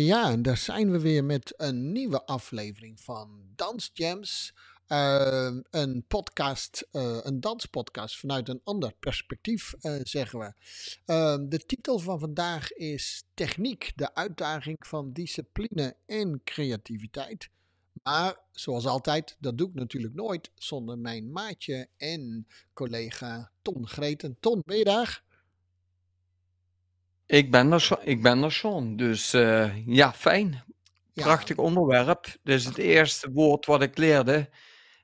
Ja, en daar zijn we weer met een nieuwe aflevering van Dansjams. Uh, ehm, een podcast, eh, een danspodcast vanuit een ander perspectief, eh, zeggen we. Ehm, de titel van vandaag is Techniek, de uitdaging van discipline en creativiteit. Maar zoals altijd, dat doe ik natuurlijk nooit zonder mijn maatje en collega Ton Greten. Ton, ben ik ben er, ik ben er Sean. Dus eh, ja, fijn. Prachtig onderwerp. Dus is het eerste woord wat ik leerde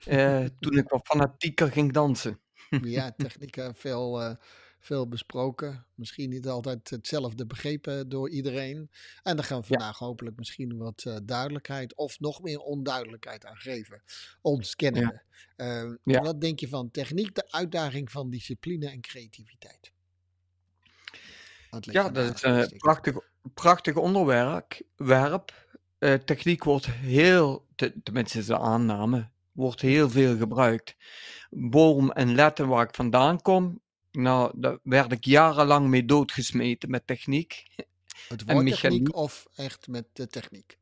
eh, toen ik wat fanatieker ging dansen. ja, technieken veel, eh, veel besproken. Misschien niet altijd hetzelfde begrepen door iedereen. En daar gaan we vandaag hopelijk misschien wat duidelijkheid of nog meer onduidelijkheid aan geven. Ons kennen. Wat denk je van techniek, de uitdaging van discipline en creativiteit? ja, dat is een eh, prachtig, prachtig onderwerp. Werp. Eh, techniek wordt heel, tenminste is de aanname, wordt heel veel gebruikt. Boom en Letten, waar ik vandaan kom, nou, daar werd ik jarenlang mee doodgesmeten met techniek. Het woord techniek of echt met de techniek?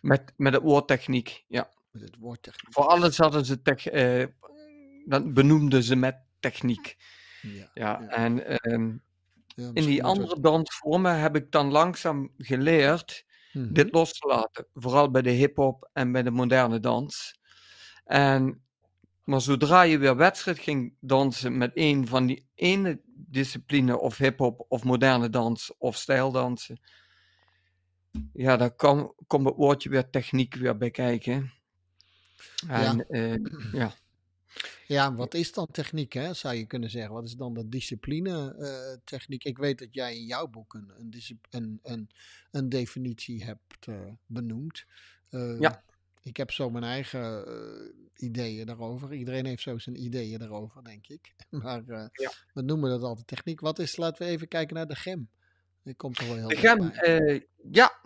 Met, met het woord techniek, ja. Met het Voor alles hadden ze tech, uh, eh, dat benoemden ze met techniek. Ja, ja, en ehm, in die andere dansvormen heb ik dan langzaam geleerd dit mhm. los te laten. Vooral bij de hip-hop en bij de moderne dans. En, maar zodra je weer wedstrijd ging dansen met een van die ene discipline, of hip-hop, of moderne dans, of stijldansen, ja, dan komt kom het woordje weer techniek weer bij kijken. En, eh, ja. Ja, wat is dan techniek, hè? zou je kunnen zeggen? Wat is dan de discipline-techniek? Eh, ik weet dat jij in jouw boek een, een, een, een definitie hebt eh, benoemd. ja. Ehm, ik heb zo mijn eigen eh, ideeën daarover. Iedereen heeft zo zijn ideeën daarover, denk ik. Maar we noemen dat altijd techniek. Wat is, laten we even kijken naar de gem. Die komt er wel heel de gem, ja,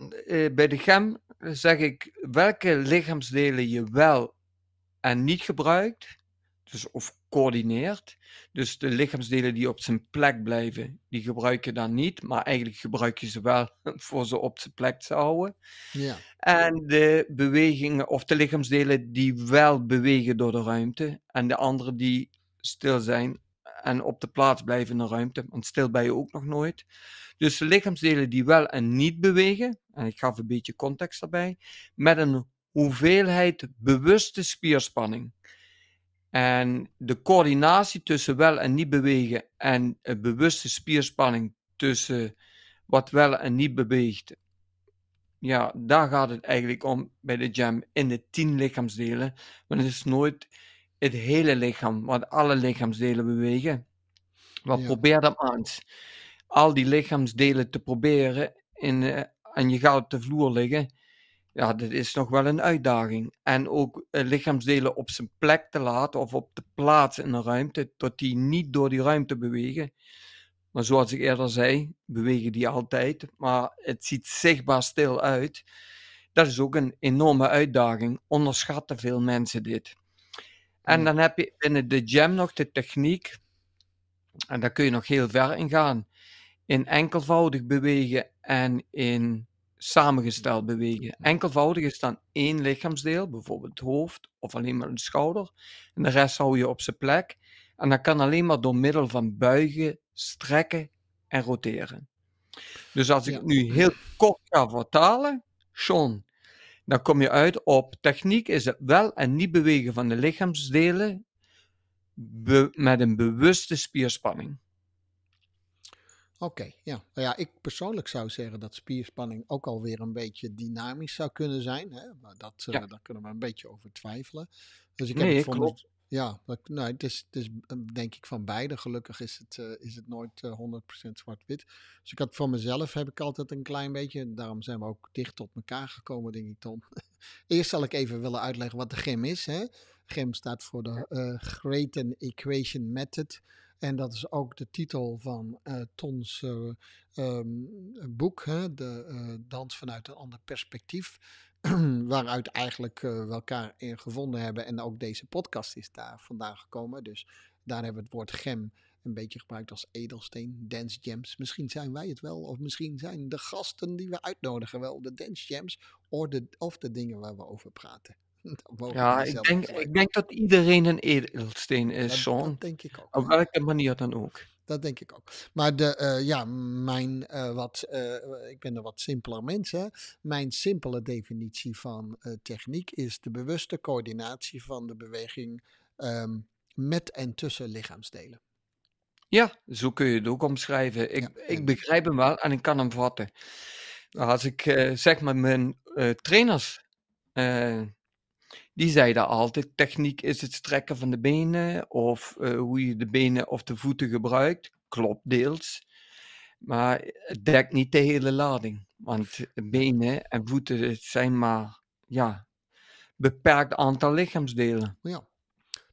bij de gem zeg ik welke lichaamsdelen je wel en niet gebruikt dus of coördineert. Dus de lichaamsdelen die op zijn plek blijven, die gebruik je dan niet. Maar eigenlijk gebruik je ze wel voor ze op zijn plek te houden. Ja. En de bewegingen of de lichaamsdelen die wel bewegen door de ruimte. En de andere die stil zijn en op de plaats blijven in de ruimte. Want stil ben je ook nog nooit. Dus de lichaamsdelen die wel en niet bewegen. En ik gaf een beetje context daarbij. Met een hoeveelheid bewuste spierspanning. En de coördinatie tussen wel en niet bewegen en een bewuste spierspanning tussen wat wel en niet beweegt. Ja, daar gaat het eigenlijk om bij de jam in de tien lichaamsdelen. Maar het is nooit het hele lichaam, want alle lichaamsdelen bewegen. Wat probeer dat eens. Al die lichaamsdelen te proberen in, en eh, je gaat op de vloer liggen ja, dit is nog wel een uitdaging. En ook eh, lichaamsdelen op zijn plek te laten of op de plaats in de ruimte, tot die niet door die ruimte bewegen. Maar zoals ik eerder zei, bewegen die altijd, maar het ziet zichtbaar stil uit. Dat is ook een enorme uitdaging. Onderschatten veel mensen dit. En dan heb je binnen de jam nog de techniek. En daar kun je nog heel ver in gaan. In enkelvoudig bewegen en in samengesteld bewegen. Enkelvoudig is dan één lichaamsdeel, bijvoorbeeld het hoofd of alleen maar een schouder. En de rest hou je op zijn plek. En dat kan alleen maar door middel van buigen, strekken en roteren. Dus als ik nu heel kort ga vertalen, Sean, dan kom je uit op techniek is het wel en niet bewegen van de lichaamsdelen met een bewuste spierspanning. Oké, ja. Nou ja, ik persoonlijk zou zeggen dat spierspanning ook alweer een beetje dynamisch zou kunnen zijn. Hè? Maar dat, eh, daar kunnen we een beetje over twijfelen. Dus ik nee, heb het voor klopt. Ja, nou, het is, het is eh, denk ik van beide. Gelukkig is het, eh, is het nooit 100% zwart-wit. Dus ik had voor mezelf heb ik altijd een klein beetje. Daarom zijn we ook dicht tot elkaar gekomen, denk ik, Tom. Eerst zal ik even willen uitleggen wat de GEM is. Hè? GEM staat voor de Greten Equation Method. En dat is ook de titel van eh, Tons eh, ehm, boek, hè? de eh, dans vanuit een ander perspectief. waaruit eigenlijk we elkaar in gevonden hebben. En ook deze podcast is daar vandaan gekomen. Dus daar hebben we het woord gem een beetje gebruikt als edelsteen, dance gems. Misschien zijn wij het wel, of misschien zijn de gasten die we uitnodigen wel de dance gems, of de, of de dingen waar we over praten. ja, ik denk, ik denk dat iedereen een edelsteen is, dat, Dat denk ik ook. Op welke manier dan ook. Dat denk ik ook. Maar de, eh, ja, mijn, eh, wat, eh, ik ben een wat simpeler mens. Hè? Mijn simpele definitie van techniek is de bewuste coördinatie van de beweging ehm, met en tussen lichaamsdelen. Ja, zo kun je het ook omschrijven. Ik, ik begrijp hem wel en ik kan hem vatten. Als ik zeg maar mijn trainers die zeiden altijd: techniek is het strekken van de benen of eh, hoe je de benen of de voeten gebruikt. Klopt deels. Maar het dekt niet de hele lading. Want benen en voeten zijn maar ja, beperkt aantal lichaamsdelen. Ja.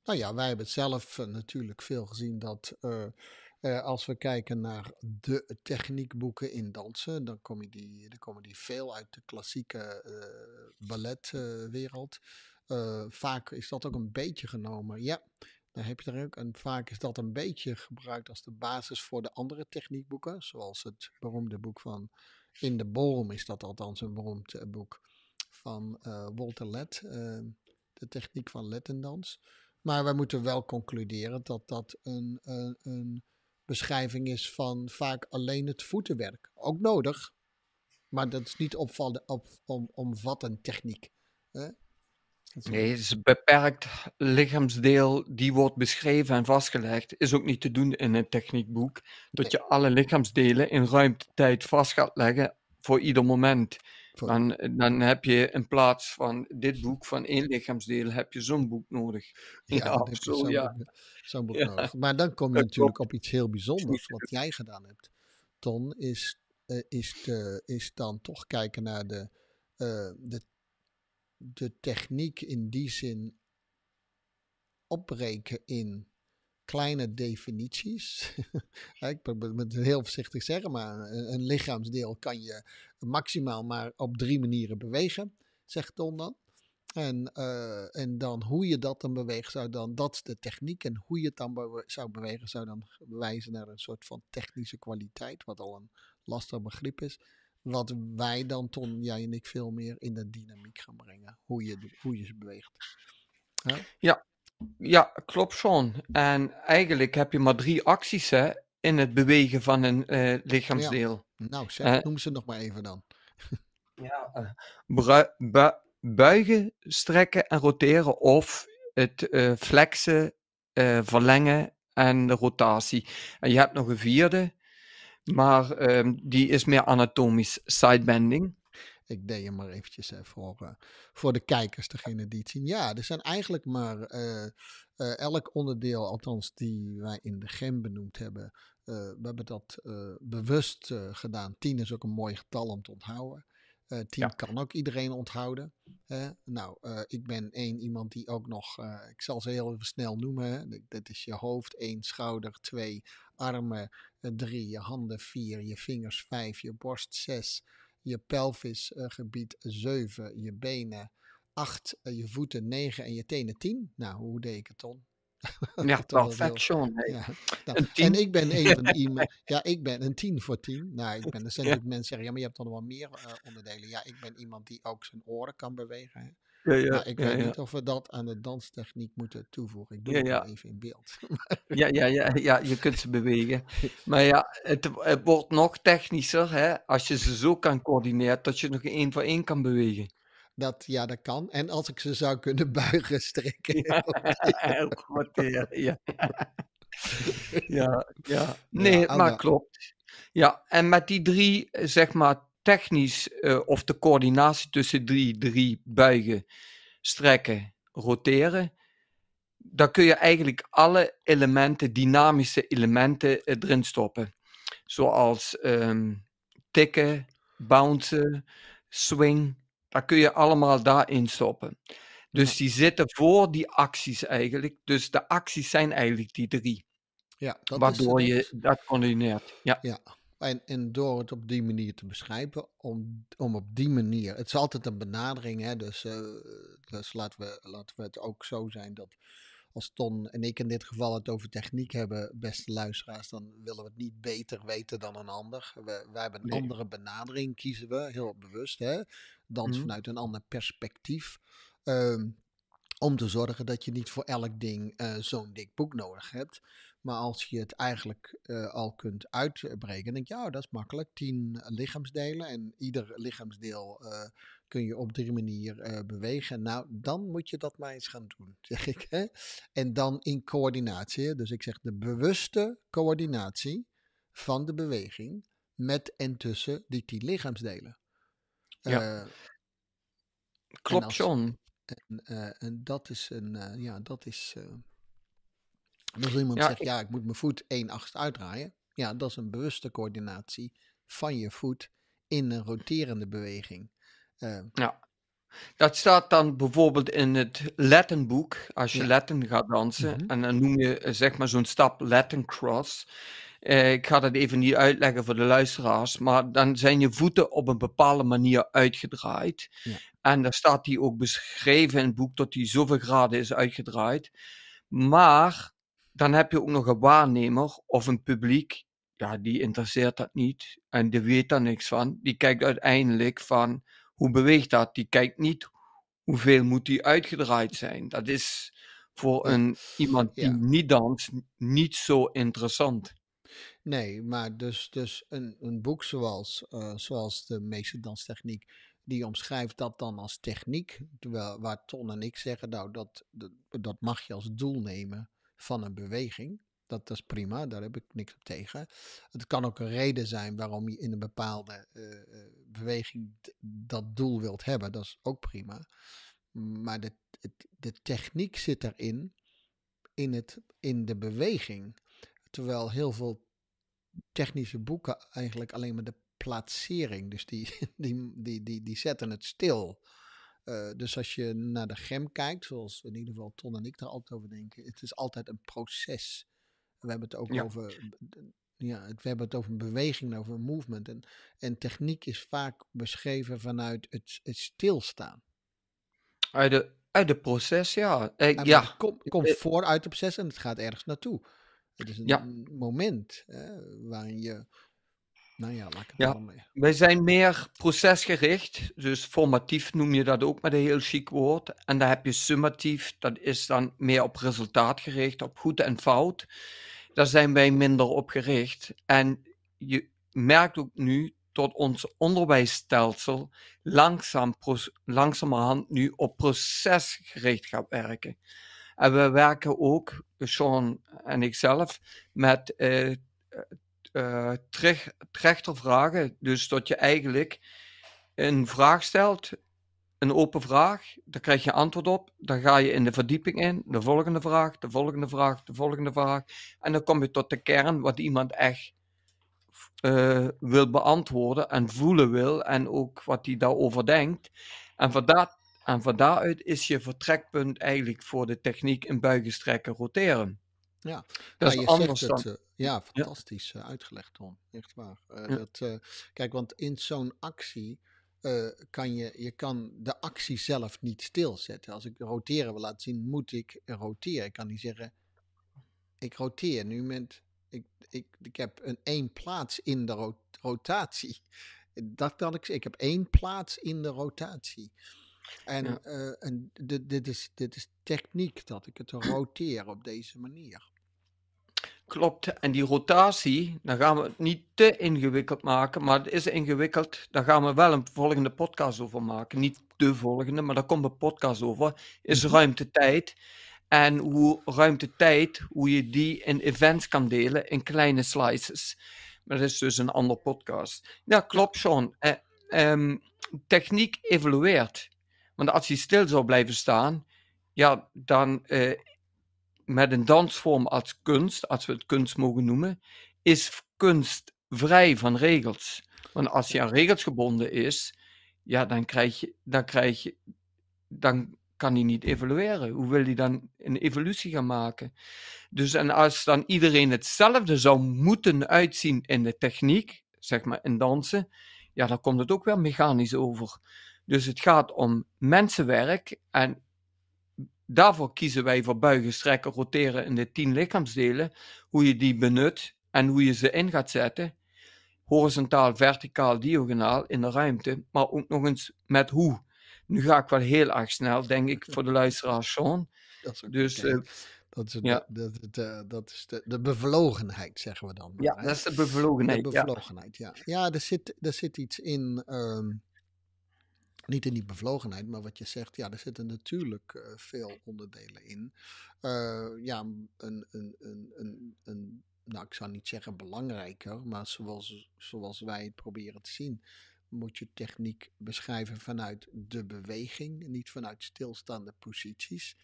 Nou ja, wij hebben zelf eh, natuurlijk veel gezien dat. Eh, als we kijken naar de techniekboeken in dansen, dan, kom je die, dan komen die veel uit de klassieke balletwereld. Eh, vaak is dat ook een beetje genomen. Ja, dan heb je er ook. En vaak is dat een beetje gebruikt als de basis voor de andere techniekboeken. Zoals het beroemde boek van In de Boom is dat althans een beroemd eh, boek van uh, Walter Lett. de techniek van lettendans. Maar wij moeten wel concluderen dat dat een, een, een beschrijving is van vaak alleen het voetenwerk. Ook nodig, maar dat is niet opvallend op, om, omvattend techniek. Nee, het is een beperkt lichaamsdeel die wordt beschreven en vastgelegd. Is ook niet te doen in een techniekboek. Dat je alle lichaamsdelen in ruimte tijd vast gaat leggen voor ieder moment. Dan, dan heb je in plaats van dit boek van één lichaamsdeel, heb je zo'n boek nodig. Ja, ja zo'n boek, nodig. Maar dan kom je natuurlijk op iets heel bijzonders wat jij gedaan hebt. Ton, is, eh, is, is dan toch kijken naar de, uh, de de techniek in die zin opbreken in kleine definities. ik moet het heel voorzichtig zeggen, maar een, lichaamsdeel kan je maximaal maar op drie manieren bewegen, zegt Don dan. En, eh, en dan hoe je dat dan beweegt, zou dan, dat is de techniek. En hoe je het dan zou bewegen, zou dan wijzen naar een soort van technische kwaliteit, wat al een lastig begrip is. Wat wij dan, Ton, jij en ik, veel meer in de dynamiek gaan brengen. Hoe je, hoe je ze beweegt. Ja. ja, klopt Sean. En eigenlijk heb je maar drie acties hè, in het bewegen van een eh, lichaamsdeel. Nou, zeg, eh. noem ze nog maar even dan. ja, eh, buigen, strekken en roteren. Of het flexen, verlengen en de rotatie. En je hebt nog een vierde. Maar ehm, die is meer anatomisch sidebending. Ik deed je maar eventjes voor, eh, voor de kijkers, degene die het zien. Ja, er zijn eigenlijk maar eh, eh, elk onderdeel, althans die wij in de gem benoemd hebben. we hebben dat bewust gedaan. Tien is ook een mooi getal om te onthouden. 10 kan ook iedereen onthouden. Nou, ik ben één iemand die ook nog, ik zal ze heel snel noemen. Dat is je hoofd, één schouder, twee armen eh, drie, je handen vier, je vingers vijf, je borst zes, je pelvisgebied eh, zeven, je benen acht, eh, je voeten negen en je tenen tien. Nou, hoe deed ik het dan? Ja, perfection. Heel... Nou, en ik ben even iemand. Ja, ik ben een tien voor tien. Nou, ik ben, er zijn mensen zeggen, ja, maar je hebt dan wel meer onderdelen. Ja, ik ben iemand die ook zijn oren kan bewegen. Hè. Ja, ik weet niet of we dat aan de danstechniek moeten toevoegen. Ik doe het even in beeld. ja, ja, ja, ja, je kunt ze bewegen. Maar ja, het, wordt nog technischer hè, als je ze zo kan coördineren dat je nog één voor één kan bewegen. Dat, ja, dat kan. En als ik ze zou kunnen buigen, strekken. Ja, goed, ja. ja, ja. Nee, maar klopt. Ja, en met die drie, zeg maar, technisch eh, of de coördinatie tussen die drie buigen, strekken, roteren, dan kun je eigenlijk alle elementen, dynamische elementen eh, erin stoppen. Zoals ehm, tikken, bouncen, swing, dat kun je allemaal daarin stoppen. Dus die zitten voor die acties eigenlijk. Dus de acties zijn eigenlijk die drie. Ja, dat waardoor je dus. dat combineert. Ja. ja. En, door het op die manier te beschrijven, om, om op die manier. Het is altijd een benadering, hè? Dus, eh, dus laten, we, laten we het ook zo zijn dat als Ton en ik in dit geval het over techniek hebben, beste luisteraars, dan willen we het niet beter weten dan een ander. We, wij hebben een andere benadering, kiezen we heel bewust, hè? dan mhm. vanuit een ander perspectief. Ehm, om te zorgen dat je niet voor elk ding eh, zo'n dik boek nodig hebt. Maar als je het eigenlijk eh, al kunt uitbreken, denk je, ja, oh, dat is makkelijk. Tien lichaamsdelen en ieder lichaamsdeel eh, kun je op drie manieren eh, bewegen. Nou, dan moet je dat maar eens gaan doen, zeg ik. Hè? En dan in coördinatie. Dus ik zeg de bewuste coördinatie van de beweging met en tussen die tien lichaamsdelen. Ja. Klopt, John. En, en, dat is een, ja, dat is als iemand zegt, ja, ik moet mijn voet 1 uitdraaien. Ja, dat is een bewuste coördinatie van je voet in een roterende beweging. Eh, ja. Dat staat dan bijvoorbeeld in het lettenboek, als je ja. letten gaat dansen. Mhm. En dan noem je eh, zeg maar zo'n stap letten cross. Eh, ik ga dat even niet uitleggen voor de luisteraars, maar dan zijn je voeten op een bepaalde manier uitgedraaid. Ja. En daar staat die ook beschreven in het boek dat die zoveel graden is uitgedraaid. Maar dan heb je ook nog een waarnemer of een publiek. Ja, die interesseert dat niet en die weet daar niks van. Die kijkt uiteindelijk van hoe beweegt dat? Die kijkt niet hoeveel moet die uitgedraaid zijn. Dat is voor een, iemand die niet danst niet zo interessant. Nee, maar dus, dus een, een boek zoals, eh, zoals de meeste danstechniek, die omschrijft dat dan als techniek. Terwijl waar Ton en ik zeggen, nou, dat, dat, dat mag je als doel nemen van een beweging. Dat, is prima, daar heb ik niks op tegen. Het kan ook een reden zijn waarom je in een bepaalde eh, eh, beweging dat doel wilt hebben. Dat is ook prima. Maar de, de techniek zit erin, in, het, in de beweging. Terwijl heel veel technische boeken eigenlijk alleen maar de plaatsering, dus die, die, die, die, die zetten het stil. Eh, dus als je naar de gem kijkt, zoals in ieder geval Ton en ik daar altijd over denken, het is altijd een proces. We hebben het ook over. Ja, we hebben het over een beweging, over een movement. En, en techniek is vaak beschreven vanuit het, het stilstaan. Uit, de, uit het proces, ja. Eh, ja. Het komt kom vooruit uit het proces en het gaat ergens naartoe. Het is een moment waarin je nou ja, laat ik ja, Wij zijn meer procesgericht, dus formatief noem je dat ook met een heel chic woord. En dan heb je summatief, dat is dan meer op resultaat gericht, op goed en fout. Daar zijn wij minder op gericht. En je merkt ook nu dat ons onderwijsstelsel langzaam, langzamerhand nu op procesgericht gaat werken. En we werken ook, Sean en ik zelf, met eh, uh, eh, trechter vragen. Dus dat je eigenlijk een vraag stelt, een open vraag, daar krijg je antwoord op. Dan ga je in de verdieping in, de volgende vraag, de volgende vraag, de volgende vraag. En dan kom je tot de kern wat iemand echt eh, wil beantwoorden en voelen wil en ook wat hij daarover denkt. En van, en van daaruit is je vertrekpunt eigenlijk voor de techniek in buigen, strekken, roteren. Ja, dat is nou, anders dan... Eh, ja, fantastisch eh, uitgelegd, Tom. Echt waar. Eh, dat, eh, kijk, want in zo'n actie kan je, je kan de actie zelf niet stilzetten. Als ik roteren wil laten zien, moet ik roteren. Ik kan niet zeggen, ik roteer nu met, ik, ik, ik heb een één plaats in de rotatie. Dat kan ik Ik heb één plaats in de rotatie. En, ja. uh, dit, dit, is, dit is techniek dat ik het roteer op deze manier. Klopt, en die rotatie, dan gaan we het niet te ingewikkeld maken, maar het is ingewikkeld. Daar gaan we wel een volgende podcast over maken. Niet de volgende, maar daar komt een podcast over. Is mhm. ruimte-tijd. En hoe ruimte-tijd, hoe je die in events kan delen in kleine slices. Maar dat is dus een andere podcast. Ja, klopt, Sean. Eh, ehm, techniek evolueert. Want als je stil zou blijven staan, ja, dan. Eh, met een dansvorm als kunst, als we het kunst mogen noemen, is kunst vrij van regels. Want als je aan regels gebonden is, ja, dan krijg je, dan krijg je, dan kan hij niet evolueren. Hoe wil hij dan een evolutie gaan maken? Dus en als dan iedereen hetzelfde zou moeten uitzien in de techniek, zeg maar in dansen, ja, dan komt het ook wel mechanisch over. Dus het gaat om mensenwerk en Daarvoor kiezen wij voor buigen, strekken, roteren in de tien lichaamsdelen. Hoe je die benut en hoe je ze in gaat zetten. Horizontaal, verticaal, diagonaal in de ruimte. Maar ook nog eens met hoe. Nu ga ik wel heel erg snel, denk ik, voor de luisteraar Sean. Dat is dus, eh, dat is, de, ja. de, de, eh, dat is de, de bevlogenheid, zeggen we dan. ja, dat is de bevlogenheid. De bevlogenheid, ja. Ja, er, zit, er zit iets in. Ehm, niet in die bevlogenheid, maar wat je zegt, ja, er zitten natuurlijk eh, veel onderdelen in. Eh, ja, een, een, een, een, een, nou, ik zou niet zeggen belangrijker, maar zoals, zoals wij het proberen te zien, moet je techniek beschrijven vanuit de beweging, niet vanuit stilstaande posities.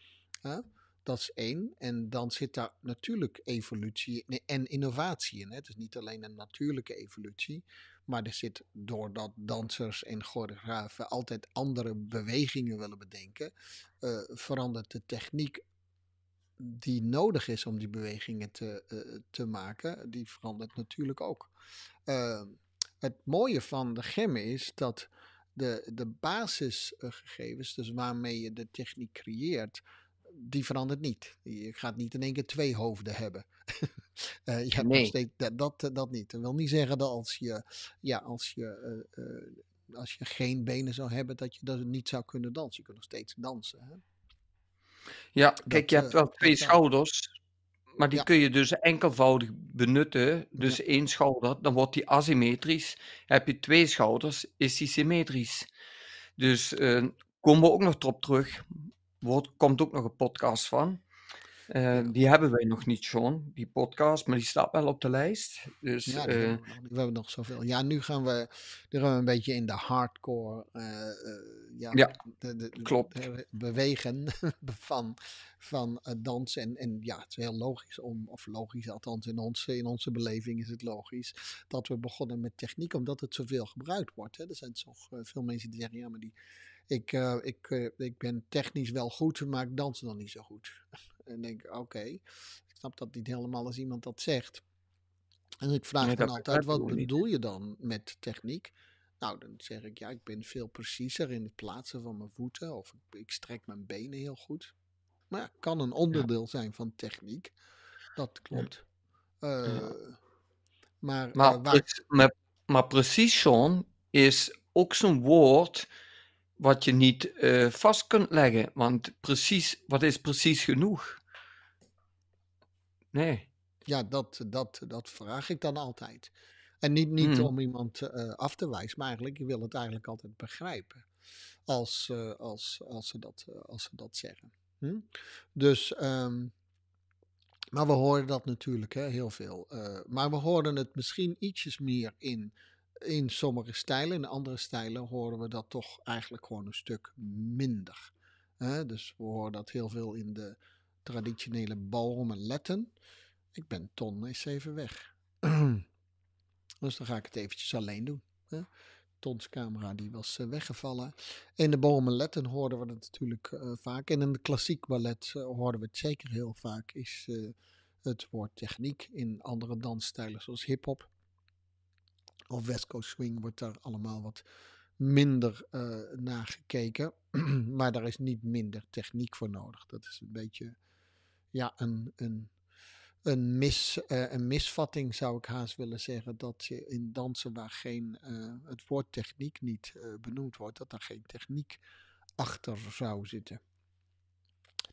Dat is één. En dan zit daar natuurlijk evolutie en innovatie in. Hè? Het is niet alleen een natuurlijke evolutie, maar er zit, doordat dansers en choreografen altijd andere bewegingen willen bedenken, eh, verandert de techniek die nodig is om die bewegingen te, eh, te maken, die verandert natuurlijk ook. Ehm, het mooie van de gem is dat de, de basisgegevens, dus waarmee je de techniek creëert, die verandert niet. Je gaat niet in één keer twee hoofden hebben. Eh, je hebt nee. dat, eh, dat, niet. Dat wil niet zeggen dat als je, ja, als je, eh, als je geen benen zou hebben, dat je dat niet zou kunnen dansen. Je kunt nog steeds dansen. Hè? Ja, kijk, je hebt wel twee schouders, maar die kun je dus enkelvoudig benutten. Dus één schouder, dan wordt die asymmetrisch. Heb je twee schouders, is die symmetrisch. Dus komen we ook nog op terug wordt, komt ook nog een podcast van. Eh, die hebben wij nog niet, John, die podcast, maar die staat wel op de lijst. Dus, ja, eh, we, hebben nog zoveel. Ja, nu gaan we, nu gaan we een beetje in de hardcore eh, ja, ja klopt. bewegen van, van dans. En, en ja, het is heel logisch om, of logisch althans, in onze, in onze beleving is het logisch dat we begonnen met techniek, omdat het zoveel gebruikt wordt. Hè. Er zijn toch veel mensen die zeggen, ja, maar die ik, eh, ik, eh, ik ben technisch wel goed, maar ik dans dan niet zo goed. en denk, oké, ik snap dat niet helemaal als iemand dat zegt. En ik vraag nee, dan altijd, wat bedoel je dan met techniek? Nou, dan zeg ik, ja, ik ben veel preciezer in het plaatsen van mijn voeten. Of ik, ik strek mijn benen heel goed. Maar kan een onderdeel zijn van techniek. Dat klopt. Eh, maar, maar, maar, precies, John, is ook zo'n woord wat je niet eh, vast kunt leggen. Want precies, wat is precies genoeg? Nee. Ja, dat, dat, dat vraag ik dan altijd. En niet, niet hmm. om iemand eh, af te wijzen, maar eigenlijk, je wil het eigenlijk altijd begrijpen. Als, eh, als, als, ze, dat, als ze dat zeggen. Hm? Dus, ehm, maar we horen dat natuurlijk hè, heel veel. maar we horen het misschien ietsjes meer in in sommige stijlen, in andere stijlen horen we dat toch eigenlijk gewoon een stuk minder. dus we horen dat heel veel in de traditionele ballroom letten. Ik ben ton is even weg. dus dan ga ik het eventjes alleen doen. Tons camera die was eh, weggevallen. In de balletten letten hoorden we dat natuurlijk eh, vaak. En in de klassiek ballet uh, eh, hoorden we het zeker heel vaak. Is het woord techniek in andere dansstijlen zoals hip-hop of West Swing wordt daar allemaal wat minder uh, naar gekeken. maar daar is niet minder techniek voor nodig. Dat is een beetje ja, een, een, een, mis, eh, een misvatting, zou ik haast willen zeggen. Dat je in dansen waar geen, eh, het woord techniek niet benoemd wordt, dat daar geen techniek achter zou zitten.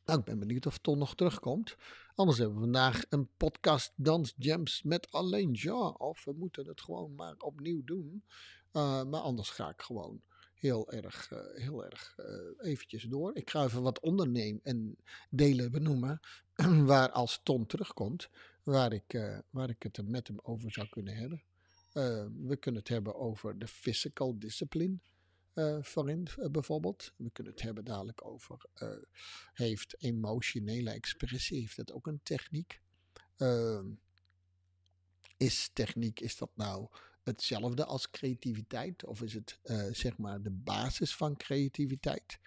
Nou, ik ben benieuwd of Ton nog terugkomt. Anders hebben we vandaag een podcast Gems met alleen Ja. Of we moeten het gewoon maar opnieuw doen. Eh, maar anders ga ik gewoon heel erg, uh, heel erg eh, eventjes door. Ik ga even wat ondernemen en delen benoemen. waar als Ton terugkomt, waar ik, waar ik het er met hem over zou kunnen hebben. we kunnen het hebben over de physical discipline uh, voorin eh, bijvoorbeeld. We kunnen het hebben dadelijk over, eh, heeft emotionele expressie, heeft dat ook een techniek? Ehm, is techniek, is dat nou hetzelfde als creativiteit? Of is het zeg maar de basis van creativiteit?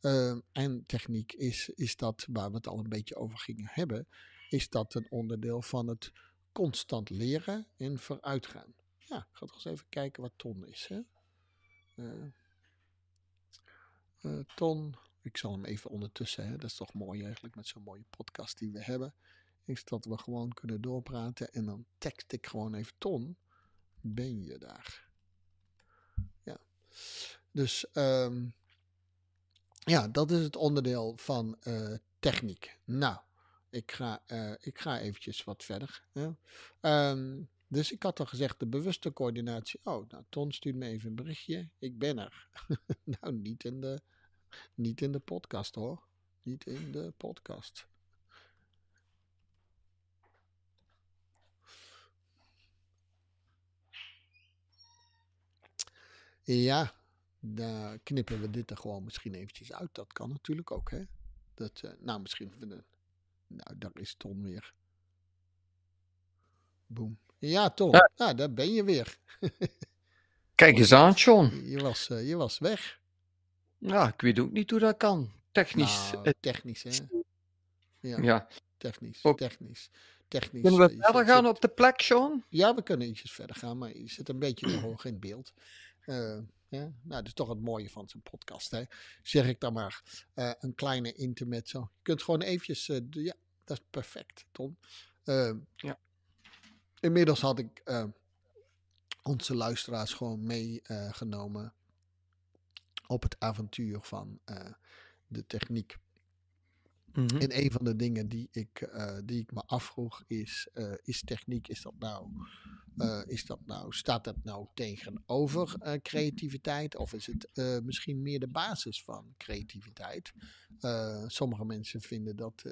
Ehm, en techniek is, is dat, waar we het al een beetje over gingen hebben, is dat een onderdeel van het constant leren en vooruitgaan. Ja, ik ga toch eens even kijken wat ton is. Hè? Eh, ton. Ik zal hem even ondertussen, hè, dat is toch mooi eigenlijk met zo'n mooie podcast die we hebben. Is dat we gewoon kunnen doorpraten en dan tekst ik gewoon even ton. Ben je daar? Ja. Dus um, ja, dat is het onderdeel van eh, techniek. Nou, ik ga, uh, ik ga eventjes wat verder. Hè. Ehm, dus ik had al gezegd, de bewuste coördinatie. Oh, nou, Ton stuurt me even een berichtje. Ik ben er. nou, niet in, de, niet in de podcast hoor. Niet in de podcast. Ja, dan knippen we dit er gewoon misschien eventjes uit. Dat kan natuurlijk ook, hè? Dat, eh, nou, misschien. Nou, daar is Ton weer. Boom. Ja, toch. Ja. Nou, daar ben je weer. Kijk eens aan, John. Je was, eh, je was weg. Ja, ik weet ook niet hoe dat kan. Technisch. Nou, eh, technisch, hè? Ja. ja. Technisch, technisch. Technisch. Kunnen we verder gaan op de plek, John? Ja, we kunnen ietsjes verder gaan, maar je zit een beetje hoog in beeld. ja? Eh, nou, dat is toch het mooie van zo'n podcast, hè? Zeg ik dan maar. een kleine intermezzo. Je kunt gewoon eventjes... ja, dat is perfect, Tom. ja inmiddels had ik eh, onze luisteraars gewoon meegenomen eh, op het avontuur van eh, de techniek. Mhm. En een van de dingen die ik, die ik me afvroeg is, is techniek, is dat nou, is dat nou, staat dat nou tegenover creativiteit of is het misschien meer de basis van creativiteit? sommige mensen vinden dat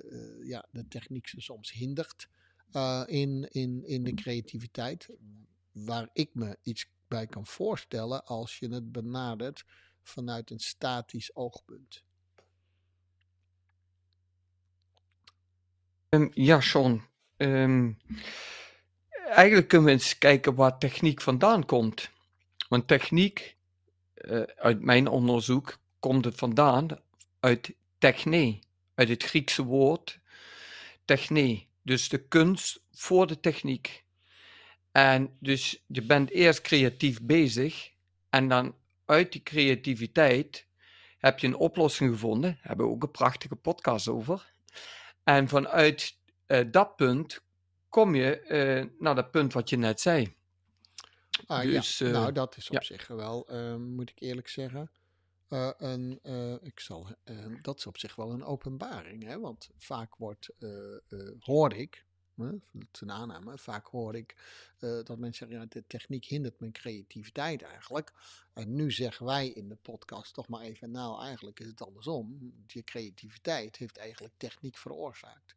ja, de techniek ze soms hindert eh, in, in, in de creativiteit. Waar ik me iets bij kan voorstellen als je het benadert vanuit een statisch oogpunt. Ehm, ja, Sean. Ehm, eigenlijk kunnen we eens kijken waar techniek vandaan komt. Want techniek, eh, uit mijn onderzoek, komt het vandaan uit techne, uit het Griekse woord techne. Dus de kunst voor de techniek. En dus je bent eerst creatief bezig en dan uit die creativiteit heb je een oplossing gevonden. Daar hebben we ook een prachtige podcast over. En vanuit eh, dat punt kom je eh, naar dat punt wat je net zei. Ah, ja. Dus, eh, nou, dat is op zich wel, moet ik eerlijk zeggen. Eh, en, eh, ik zal, eh, dat is op zich wel een openbaring, hè? want vaak wordt, hoor ik, ten aanname, vaak hoor ik dat mensen zeggen, ja, de techniek hindert mijn creativiteit eigenlijk. En nu zeggen wij in de podcast toch maar even, nou eigenlijk is het andersom. Je creativiteit heeft eigenlijk techniek veroorzaakt.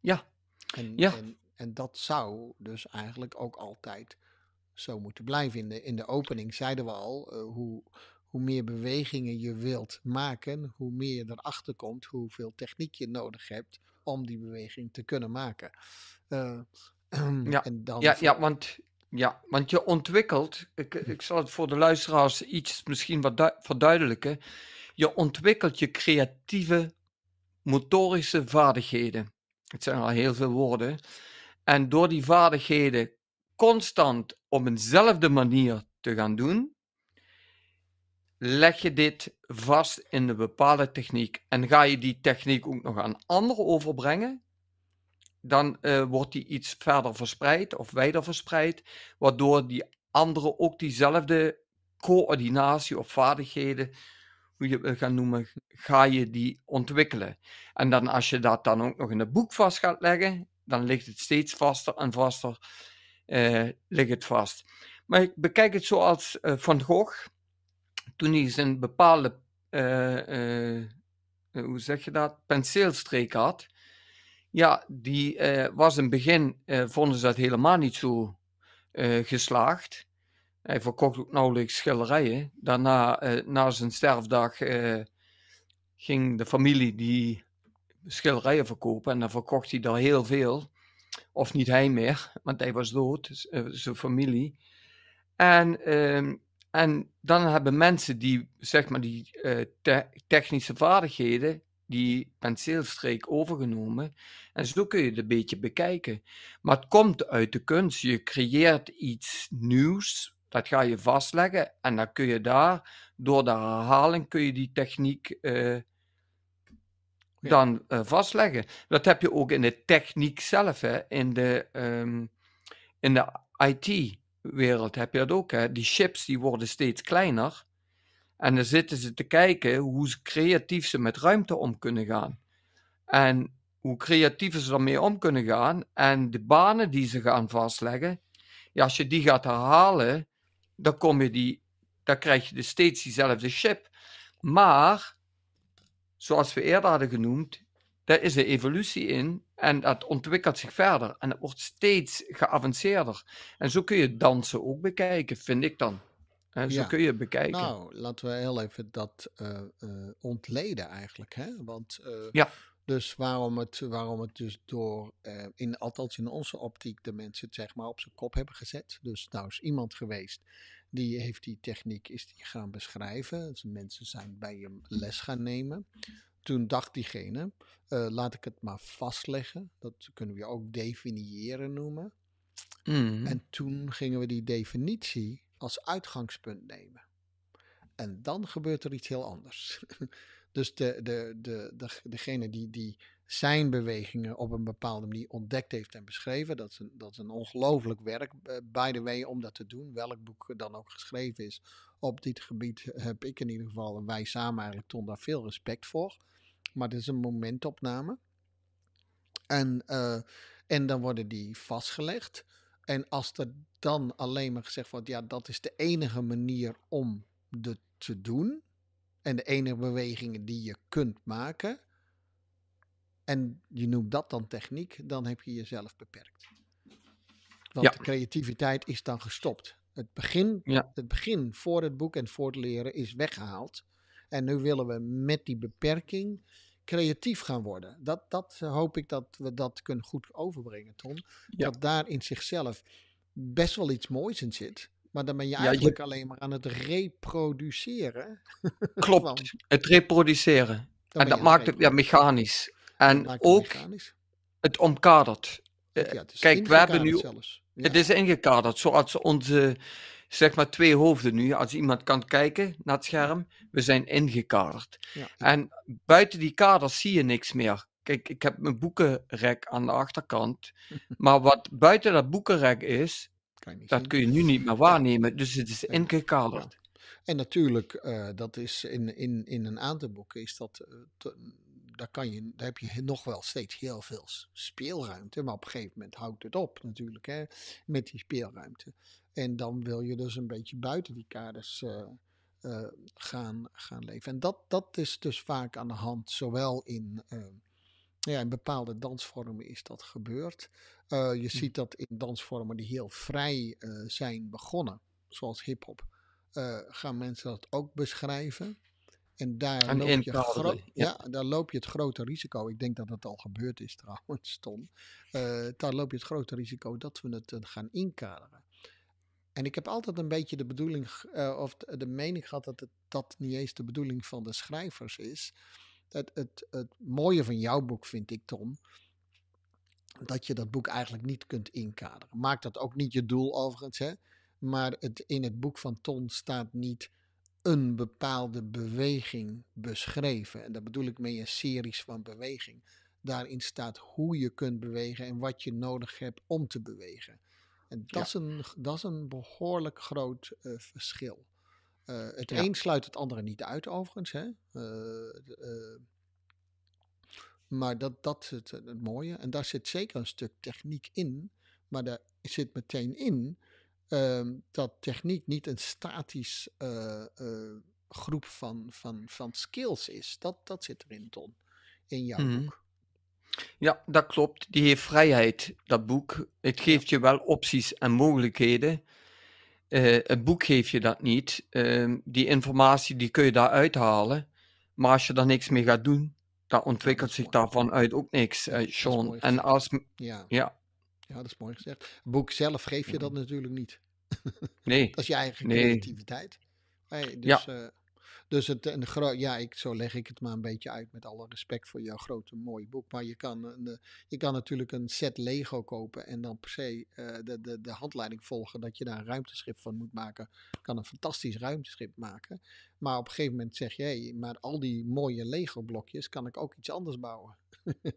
Ja. En, ja. en, en dat zou dus eigenlijk ook altijd zo moeten blijven. In de, in de opening zeiden we al hoe, hoe meer bewegingen je wilt maken, hoe meer je erachter komt hoeveel techniek je nodig hebt om die beweging te kunnen maken. Eh, ja, en dan ja, ja, want, ja, want je ontwikkelt, ik, ik zal het voor de luisteraars iets misschien wat verduidelijken. Je ontwikkelt je creatieve motorische vaardigheden. Het zijn al heel veel woorden. En door die vaardigheden constant op eenzelfde manier te gaan doen, leg je dit vast in de bepaalde techniek en ga je die techniek ook nog aan anderen overbrengen, dan eh, wordt die iets verder verspreid of wijder verspreid, waardoor die anderen ook diezelfde coördinatie of vaardigheden, hoe je het wil gaan noemen, ga je die ontwikkelen. En dan als je dat dan ook nog in het boek vast gaat leggen, dan ligt het steeds vaster en vaster, eh, ligt het vast. Maar ik bekijk het zoals eh, Van Gogh toen hij zijn bepaalde, eh, eh, eh, hoe zeg je dat, penseelstreek had, ja, die was in het begin, vonden ze dat helemaal niet zo geslaagd. Hij verkocht ook nauwelijks schilderijen. Daarna, na zijn sterfdag, ging de familie die schilderijen verkopen. En dan verkocht hij daar heel veel. Of niet hij meer, want hij was dood, dus, zijn familie. En ehm, en dan hebben mensen die, zeg maar, die eh, technische vaardigheden, die penseelstreek overgenomen. En zo kun je het een beetje bekijken. Maar het komt uit de kunst. Je creëert iets nieuws, dat ga je vastleggen. En dan kun je daar, door de herhaling, kun je die techniek eh, dan eh, vastleggen. Dat heb je ook in de techniek zelf, hè? in de, um, in de IT wereld heb je dat ook. Hè? Die chips die worden steeds kleiner. En dan zitten ze te kijken hoe creatief ze met ruimte om kunnen gaan. En hoe creatiever ze ermee om kunnen gaan. En de banen die ze gaan vastleggen. Ja, als je die gaat herhalen, dan, kom je die, dan krijg je dus steeds diezelfde chip. Maar, zoals we eerder hadden genoemd, daar is een evolutie in en dat ontwikkelt zich verder en het wordt steeds geavanceerder. En zo kun je dansen ook bekijken, vind ik dan. En zo kun je bekijken. Nou, laten we heel even dat uh, ontleden eigenlijk. Hè? Want eh, dus waarom het, waarom het dus door, in, althans in onze optiek, de mensen het zeg maar op zijn kop hebben gezet. Dus nou is iemand geweest die heeft die techniek is die gaan beschrijven. Dus mensen zijn bij hem les gaan nemen toen dacht diegene, eh, laat ik het maar vastleggen. Dat kunnen we ook definiëren noemen. En mm. toen gingen we die definitie als uitgangspunt nemen. En dan gebeurt er iets heel anders. dus de, de, de, de, degene die, die zijn bewegingen op een bepaalde manier ontdekt heeft en beschreven, dat is een, dat is een ongelooflijk werk, eh, by the way, om dat te doen, welk boek dan ook geschreven is op dit gebied heb ik in ieder geval, wij samen eigenlijk, Ton, daar veel respect voor. Maar het is een momentopname. En, eh, en dan worden die vastgelegd. En als er dan alleen maar gezegd wordt, ja, dat is de enige manier om dit te doen. En de enige bewegingen die je kunt maken. En je noemt dat dan techniek, dan heb je jezelf beperkt. Want de creativiteit is dan gestopt. Het begin, ja. het begin voor het boek en voor het leren is weggehaald. En nu willen we met die beperking creatief gaan worden. Dat, dat eh, hoop ik dat we dat kunnen goed overbrengen, Tom. Ja. Dat daar in zichzelf best wel iets moois in zit. Maar dan ben je eigenlijk alleen maar aan het reproduceren. Klopt, Van... het reproduceren. en dat maakt het weer mechanisch. En ook het omkadert. Eh, kijk, we hebben nu. Zelfs. Het is ingekaderd, zoals onze zeg maar twee hoofden nu. Als iemand kan kijken naar het scherm, we zijn ingekaderd. En buiten die kaders zie je niks meer. Kijk, ik heb mijn boekenrek aan de achterkant. maar wat buiten dat boekenrek is, dat zien. kun je nu niet meer waarnemen. Dus het is ingekaderd. En natuurlijk, eh, dat is in, in, in een aantal boeken is dat eh, daar, kan je, daar heb je nog wel steeds heel veel speelruimte. Maar op een gegeven moment houdt het op natuurlijk hè, met die speelruimte. En dan wil je dus een beetje buiten die kaders eh, eh, gaan, gaan leven. En dat, dat is dus vaak aan de hand, zowel in, ehm, ja, in bepaalde dansvormen is dat gebeurd. Eh, je hm. ziet dat in dansvormen die heel vrij zijn begonnen, zoals hip-hop. gaan mensen dat ook beschrijven? En daar, loop je ja. daar loop je het grote risico. Ik denk dat dat al gebeurd is trouwens, Tom. Eh, daar loop je het grote risico dat we het eh, gaan inkaderen. En ik heb altijd een beetje de bedoeling, eh, of de, mening gehad dat het, dat niet eens de bedoeling van de schrijvers is. Het, het, het mooie van jouw boek vind ik, Tom, dat je dat boek eigenlijk niet kunt inkaderen. Maakt dat ook niet je doel overigens, hè. Maar het, in het boek van Tom staat niet een bepaalde beweging beschreven. En dat bedoel ik mee een series van beweging. Daarin staat hoe je kunt bewegen en wat je nodig hebt om te bewegen. En dat, is, een, dat is een behoorlijk groot eh, verschil. Eh, het een sluit het andere niet uit, overigens. Hè? Eh, maar dat, dat is het, het, mooie. En daar zit zeker een stuk techniek in. Maar daar zit meteen in Ehm, dat techniek niet een statisch eh, eh, groep van, van, van skills is. Dat, dat zit erin, Ton, in jouw mhm. boek. Ja, dat klopt. Die heeft vrijheid, dat boek. Het geeft je wel opties en mogelijkheden. Uh, eh, een boek geeft je dat niet. Ehm, die informatie die kun je daar uithalen. Maar als je daar niks mee gaat doen, dan ontwikkelt zich daarvan uit ook niks, uh, Sean. En als, ja. ja. Ja, dat is mooi gezegd. Boek zelf geef je dat mm. natuurlijk niet. Nee. dat is je eigen creativiteit. Hey, dus, ja. dus, eh, dus het, een ja, ik, zo leg ik het maar een beetje uit met alle respect voor jouw grote mooie boek. Maar je kan, een, eh, je kan natuurlijk een set Lego kopen en dan per se eh, de, de, de handleiding volgen dat je daar een ruimteschip van moet maken. Kan een fantastisch ruimteschip maken. Maar op een gegeven moment zeg je, hey, maar al die mooie Lego blokjes kan ik ook iets anders bouwen en,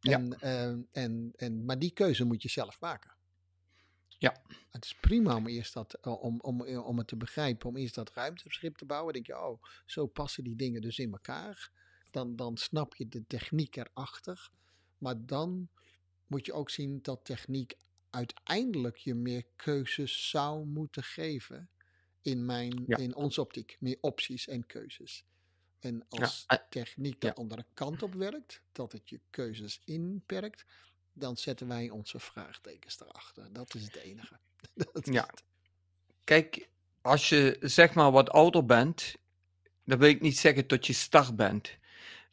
ja. Ehm, en, en, maar die keuze moet je zelf maken. Ja. Het is prima om eerst dat, eh, om, om, eh, om het te begrijpen, om eerst dat ruimteschip te bouwen. Dan denk je, oh, zo passen die dingen dus in elkaar. Dan, dan snap je de techniek erachter. Maar dan moet je ook zien dat techniek uiteindelijk je meer keuzes zou moeten geven. In, mijn, in onze optiek, meer opties en keuzes. En als ja. Eh, techniek de andere kant op werkt, dat het je keuzes inperkt, dan zetten wij onze vraagtekens erachter. Dat is het enige. Dat ja. Kijk, als je zeg maar wat ouder bent, dan wil ik niet zeggen dat je star bent.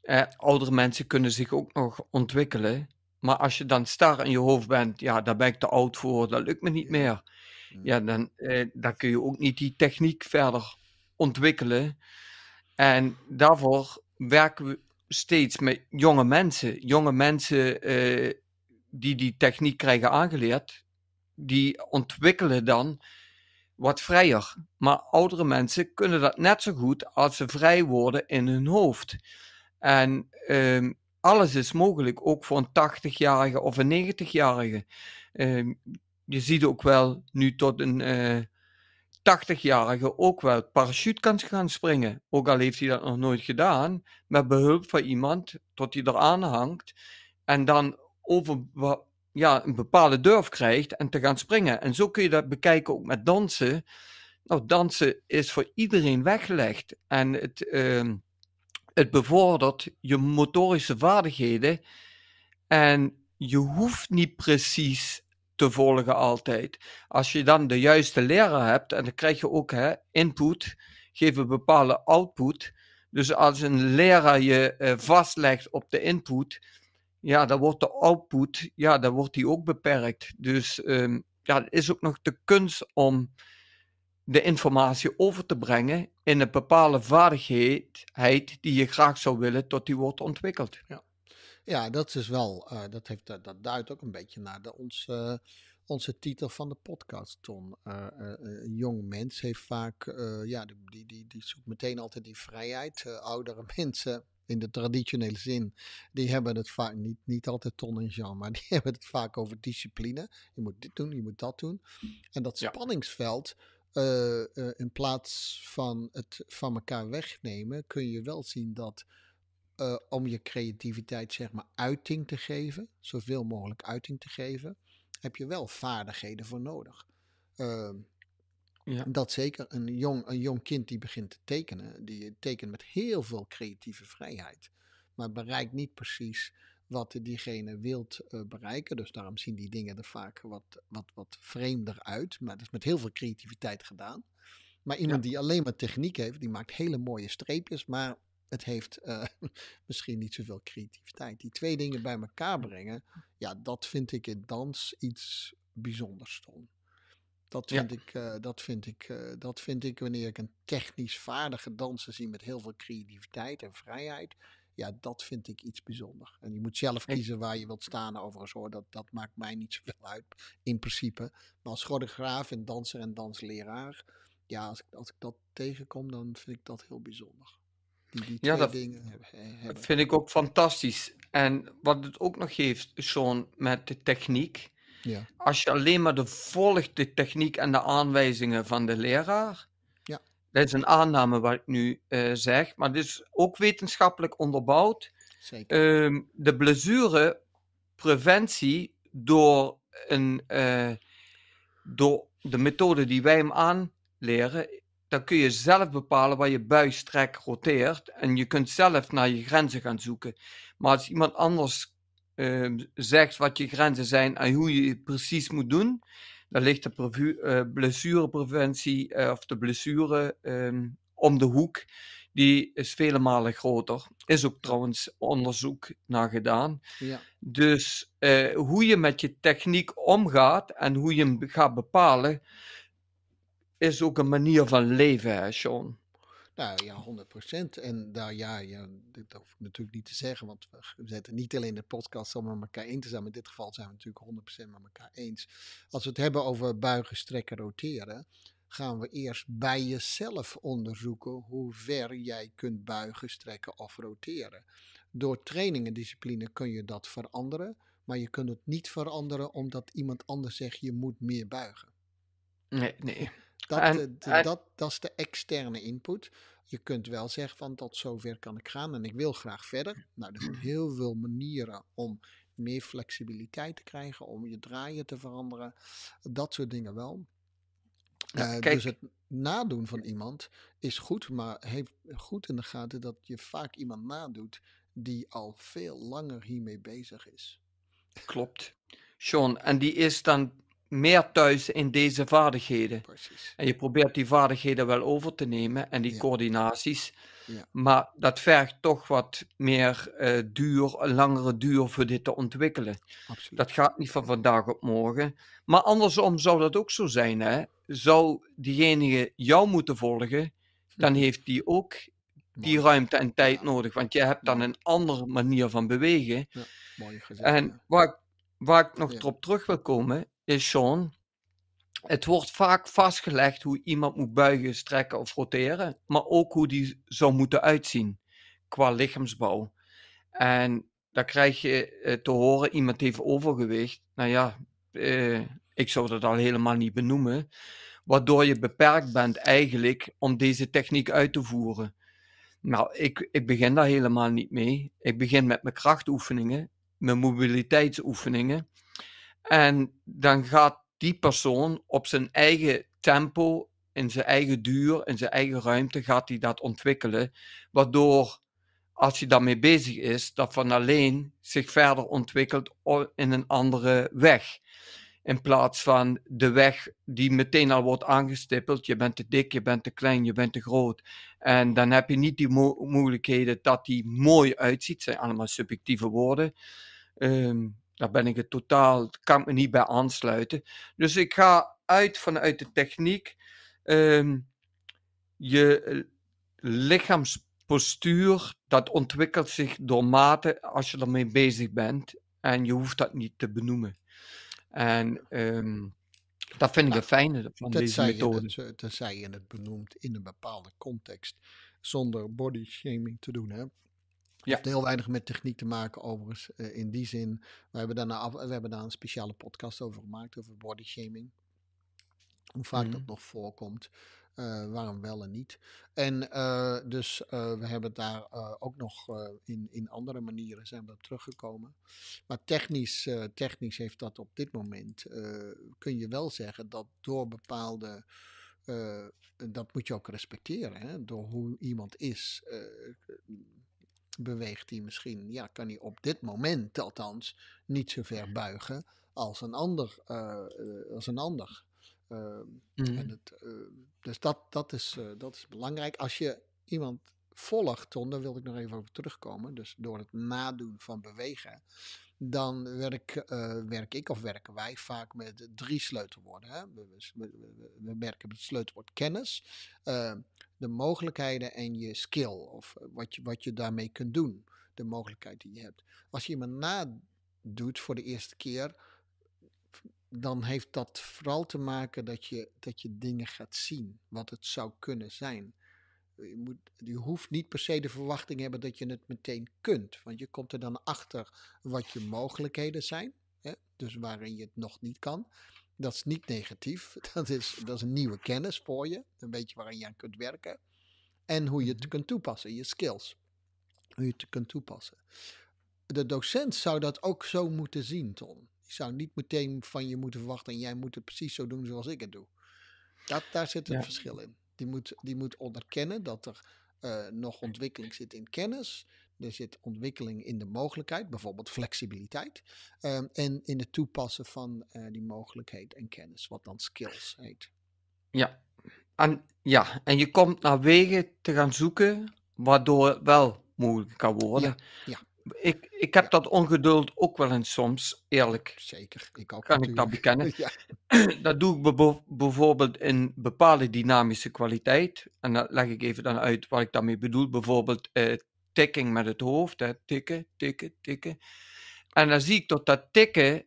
Eh, oudere mensen kunnen zich ook nog ontwikkelen. Maar als je dan star in je hoofd bent, ja, daar ben ik te oud voor, dat lukt me niet meer. Mm. Ja, dan, eh, dan kun je ook niet die techniek verder ontwikkelen. En daarvoor werken we steeds met jonge mensen. Jonge mensen eh, die die techniek krijgen aangeleerd, die ontwikkelen dan wat vrijer. Maar oudere mensen kunnen dat net zo goed als ze vrij worden in hun hoofd. En ehm, alles is mogelijk, ook voor een 80-jarige of een 90-jarige. Ehm, je ziet ook wel nu tot een eh, 80-jarige ook wel parachute kan gaan springen. Ook al heeft hij dat nog nooit gedaan, met behulp van iemand tot hij eraan hangt. En dan over ja, een bepaalde durf krijgt en te gaan springen. En zo kun je dat bekijken ook met dansen. Nou, dansen is voor iedereen weggelegd. En het, ehm, het bevordert je motorische vaardigheden. En je hoeft niet precies te volgen altijd. Als je dan de juiste leraar hebt, en dan krijg je ook hè, input, geven bepaalde output. Dus als een leraar je uh, vastlegt op de input, ja, dan wordt de output, ja, dan wordt die ook beperkt. Dus um, ja, het is ook nog de kunst om de informatie over te brengen in een bepaalde vaardigheid die je graag zou willen tot die wordt ontwikkeld. Ja. Ja, dat is wel, eh, dat, heeft, eh, dat duidt ook een beetje naar de, onze eh, onze titel van de podcast, Ton. een jong mens heeft vaak, ja, die, die, die zoekt meteen altijd die vrijheid. oudere mensen in de traditionele zin, die hebben het vaak, niet, niet altijd Ton en Jean, maar die hebben het vaak over discipline. Je moet dit doen, je moet dat doen. En dat spanningsveld, in plaats van het van elkaar wegnemen, kun je wel zien dat eh, om je creativiteit zeg maar uiting te geven, zoveel mogelijk uiting te geven, heb je wel vaardigheden voor nodig. Ehm, ja. Dat zeker een jong, een jong kind die begint te tekenen, die tekent met heel veel creatieve vrijheid, maar bereikt niet precies wat diegene wilt eh, bereiken. Dus daarom zien die dingen er vaak wat, wat, wat vreemder uit, maar dat is met heel veel creativiteit gedaan. Maar iemand die alleen maar techniek heeft, die maakt hele mooie streepjes, maar het heeft eh, misschien niet zoveel creativiteit. Die twee dingen bij elkaar brengen, ja, dat vind ik in dans iets bijzonders, Tom. Eh, dat vind, ik, dat, vind ik, dat vind ik wanneer ik een technisch vaardige danser zie met heel veel creativiteit en vrijheid. Ja, dat vind ik iets bijzonders. En je moet zelf kiezen waar je wilt staan, overigens hoor. Dat, dat maakt mij niet zoveel uit, in principe. Maar als choreograaf en danser en dansleraar, ja, als ik, als ik dat tegenkom, dan vind ik dat heel bijzonder ja, dat vind ik ook fantastisch. En wat het ook nog geeft, zo'n met de techniek. Ja. Als je alleen maar de volgt de techniek en de aanwijzingen van de leraar. Ja. Dat is een aanname wat ik nu eh, zeg, maar dit is ook wetenschappelijk onderbouwd. Zeker. Ehm, de blessurepreventie door, een, eh, door de methode die wij hem aanleren, dan kun je zelf bepalen waar je buistrek roteert. En je kunt zelf naar je grenzen gaan zoeken. Maar als iemand anders ehm, zegt wat je grenzen zijn en hoe je het precies moet doen, dan ligt de eh, blessurepreventie eh, of de blessure ehm, om de hoek. Die is vele malen groter. Is ook trouwens onderzoek naar gedaan. Ja. Dus eh, hoe je met je techniek omgaat en hoe je hem gaat bepalen, is ook een manier van leven, hè, Sean? Nou ja, 100%. En daar nou ja, ja, dat hoef ik natuurlijk niet te zeggen, want we zetten niet alleen de podcast om met elkaar eens te zijn. Maar in dit geval zijn we natuurlijk 100% met elkaar eens. Als we het hebben over buigen, strekken, roteren, gaan we eerst bij jezelf onderzoeken hoe ver jij kunt buigen, strekken of roteren. Door training en discipline kun je dat veranderen, maar je kunt het niet veranderen omdat iemand anders zegt je moet meer buigen. Nee, nee. Dat, eh, dat, dat is de externe input. Je kunt wel zeggen van tot zover kan ik gaan en ik wil graag verder. Nou, er zijn heel veel manieren om meer flexibiliteit te krijgen, om je draaien te veranderen. Dat soort dingen wel. Uh, dus het nadoen van iemand is goed, maar heeft goed in de gaten dat je vaak iemand nadoet die al veel langer hiermee bezig is. Klopt. Sean, en die is dan meer thuis in deze vaardigheden. En je probeert die vaardigheden wel over te nemen en die coördinaties. Maar dat vergt toch wat meer uh, duur, langere duur voor dit te ontwikkelen. Absoluut. Dat gaat niet van vandaag op morgen. Maar andersom zou dat ook zo zijn. Hè? Zou diegenen jou moeten volgen, dan mhm. heeft die ook die ruimte en tijd nodig. Want je hebt dan een andere manier van bewegen. Ja. Mooi gezegd, en waar, waar ik nog op terug wil komen, is Sean. Het wordt vaak vastgelegd hoe iemand moet buigen, strekken of roteren, maar ook hoe die zou moeten uitzien qua lichaamsbouw. En dan krijg je eh, te horen: iemand heeft overgewicht. Nou ja, eh, ik zou dat al helemaal niet benoemen. Waardoor je beperkt bent eigenlijk om deze techniek uit te voeren. Nou, ik, ik begin daar helemaal niet mee. Ik begin met mijn krachtoefeningen, mijn mobiliteitsoefeningen. En dan gaat die persoon op zijn eigen tempo, in zijn eigen duur, in zijn eigen ruimte, gaat hij dat ontwikkelen. Waardoor, als hij daarmee bezig is, dat van alleen zich verder ontwikkelt in een andere weg. In plaats van de weg die meteen al wordt aangestippeld. Je bent te dik, je bent te klein, je bent te groot. En dan heb je niet die mogelijkheden dat die mooi uitziet. Dat zijn allemaal subjectieve woorden. Um, daar ben ik het totaal, kan me niet bij aansluiten. Dus ik ga uit vanuit de techniek. Ehm, je eh, lichaamspostuur, dat ontwikkelt zich door mate als je ermee bezig bent. En je hoeft dat niet te benoemen. En ehm, dat vind ik nou, het fijne van deze Je het, tenzij eh, je het benoemt in een bepaalde context. Zonder body shaming te doen. Hè? Ja. heeft heel weinig met techniek te maken, overigens. Eh, in die zin, we hebben, daarna af, we hebben daar een speciale podcast over gemaakt, over body shaming. Hoe vaak dat mhm. nog voorkomt. Eh, waarom wel en niet? En eh, dus we hebben daar ook nog in, in andere manieren zijn we op teruggekomen. Maar technisch, technisch heeft dat op dit moment, kun je wel zeggen dat door bepaalde, dat moet je ook respecteren, hè? door hoe iemand is, beweegt hij misschien, ja, kan hij op dit moment althans niet zo ver mhm. buigen als een ander. Eh, eh, als een ander. Ehm, en mhm. het, eh, dus dat, dat, is, dat is belangrijk. Als je iemand volgt, Ton, daar wil ik nog even over terugkomen, dus door het nadoen van bewegen, dan werk, eh, werk ik of werken wij vaak met drie sleutelwoorden. Hè? We, we, werken met het sleutelwoord kennis, eh, de mogelijkheden en je skill, of eh, wat je, wat je daarmee kunt doen, de mogelijkheid die je hebt. Als je iemand nadoet voor de eerste keer, dan heeft dat vooral te maken dat je, dat je dingen gaat zien, wat het zou kunnen zijn je, moet, hoeft niet per se de verwachting hebben dat je het meteen kunt. Want je komt er dan achter wat je mogelijkheden zijn. Hè? Dus waarin je het nog niet kan. Dat is niet negatief. Dat is, dat is een nieuwe kennis voor je. Een beetje waarin je aan kunt werken. En hoe je het mhm. kunt toepassen, je skills. Hoe je het kunt toepassen. De docent zou dat ook zo moeten zien, Tom. Die zou niet meteen van je moeten verwachten. En jij moet het precies zo doen zoals ik het doe. Dat, daar zit een verschil in. Die moet, die moet onderkennen dat er eh, nog hm. ontwikkeling zit in kennis. Er zit ontwikkeling in de mogelijkheid, bijvoorbeeld flexibiliteit. Ehm, en in het toepassen van eh, die mogelijkheid en kennis, wat dan skills heet. Ja. En, ja, en je komt naar wegen te gaan zoeken waardoor het wel mogelijk kan worden. Ja, ja. Ik, ik heb dat ongeduld ook wel eens soms, eerlijk. Zeker, ik ook. Kan ik dat bekennen. Dat doe ik bijvoorbeeld in bepaalde dynamische kwaliteit. En dat leg ik even dan uit wat ik daarmee bedoel. Bijvoorbeeld eh, tikking met het hoofd. Tikken, tikken, tikken. En dan zie ik dat dat tikken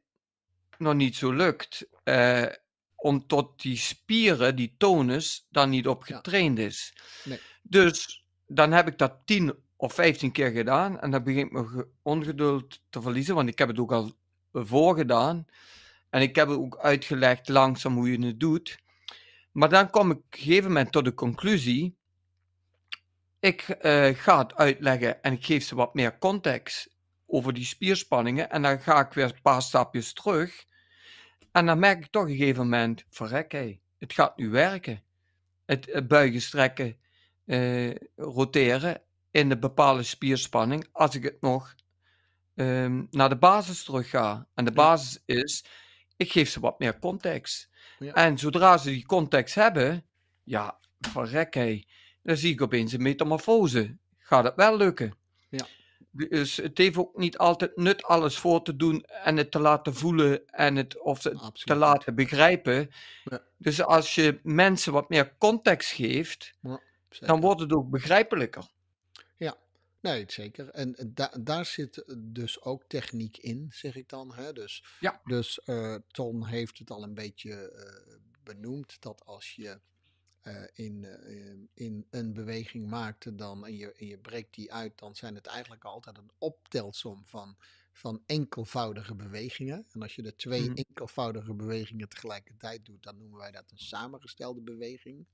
nog niet zo lukt. Eh, omdat die spieren, die tonus, daar niet op getraind is. Nee. Dus dan heb ik dat tien of 15 keer gedaan en dan begint me ongeduld te verliezen, want ik heb het ook al voor gedaan. En ik heb het ook uitgelegd langzaam hoe je het doet. Maar dan kom ik op een gegeven moment tot de conclusie. Ik eh, ga het uitleggen en ik geef ze wat meer context over die spierspanningen. En dan ga ik weer een paar stapjes terug. En dan merk ik toch op een gegeven moment: verrek het gaat nu werken. Het, buigen, strekken, eh, roteren in de bepaalde spierspanning als ik het nog ehm, naar de basis terug ga. En de basis is, ik geef ze wat meer context. En zodra ze die context hebben, ja, verrek hé, dan zie ik opeens een metamorfose. Gaat het wel lukken? Ja. Dus het heeft ook niet altijd nut alles voor te doen en het te laten voelen en het of te laten begrijpen. Dus als je mensen wat meer context geeft, dan wordt het ook begrijpelijker. Nee, zeker. En daar zit eh, dus ook techniek in, zeg ik dan. Hè? Dus, ja. dus eh, Ton heeft het al een beetje eh, benoemd dat als je in, in een beweging maakt dan, en, je, en je breekt die uit, dan zijn het eigenlijk altijd een optelsom van, van enkelvoudige bewegingen. En als je de twee mhm. enkelvoudige bewegingen tegelijkertijd doet, dan noemen wij dat een samengestelde beweging.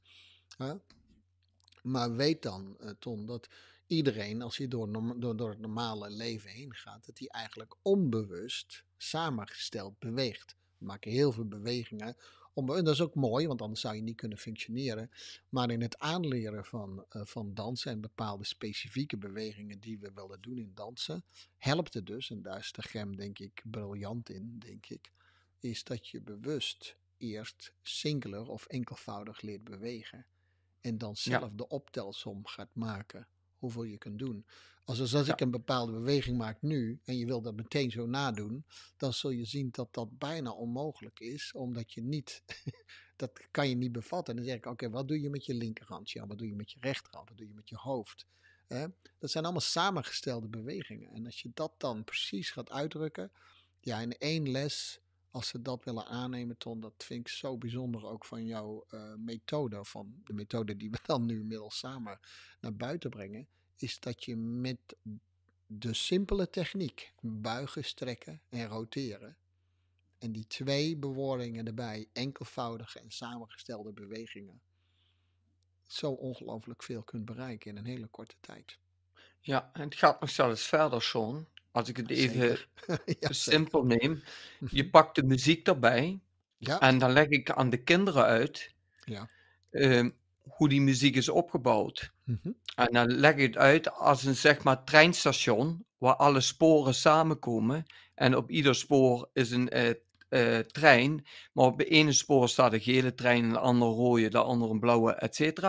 Maar weet dan, Ton, dat iedereen, als je door, door, door het normale leven heen gaat, dat die eigenlijk onbewust samengesteld beweegt. We maken heel veel bewegingen. Om, en dat is ook mooi, want anders zou je niet kunnen functioneren. Maar in het aanleren van, eh, van dansen en bepaalde specifieke bewegingen die we willen doen in dansen, helpt het dus, en daar is de gem denk ik briljant in, denk ik, is dat je bewust eerst singular of enkelvoudig leert bewegen. En dan zelf de optelsom gaat maken hoeveel je kunt doen. Als, als, ik een bepaalde beweging maak nu en je wil dat meteen zo nadoen, dan zul je zien dat dat bijna onmogelijk is, omdat je niet, dat kan je niet bevatten. dan zeg ik, oké, wat doe je met je linkerhand? Ja, wat doe je met je rechterhand? Wat doe je met je hoofd? Dat zijn allemaal samengestelde bewegingen. En als je dat dan precies gaat uitdrukken, ja, in één les als ze dat willen aannemen, Ton, dat vind ik zo bijzonder ook van jouw eh, methode, van de methode die we dan nu inmiddels samen naar buiten brengen, is dat je met de simpele techniek, buigen, strekken en roteren, en die twee bewoordingen erbij, enkelvoudige en samengestelde bewegingen, zo ongelooflijk veel kunt bereiken in een hele korte tijd. Ja, en het gaat nog zelfs verder, Sean. Als ik het even simpel neem. Je mhm. pakt de muziek erbij. Ja. En dan leg ik aan de kinderen uit ja. Ehm, hoe die muziek is opgebouwd. Mhm. En dan leg ik het uit als een zeg maar treinstation waar alle sporen samenkomen. En op ieder spoor is een eh, eh, trein. Maar op de ene spoor staat een gele trein, een andere rode, de andere een blauwe, et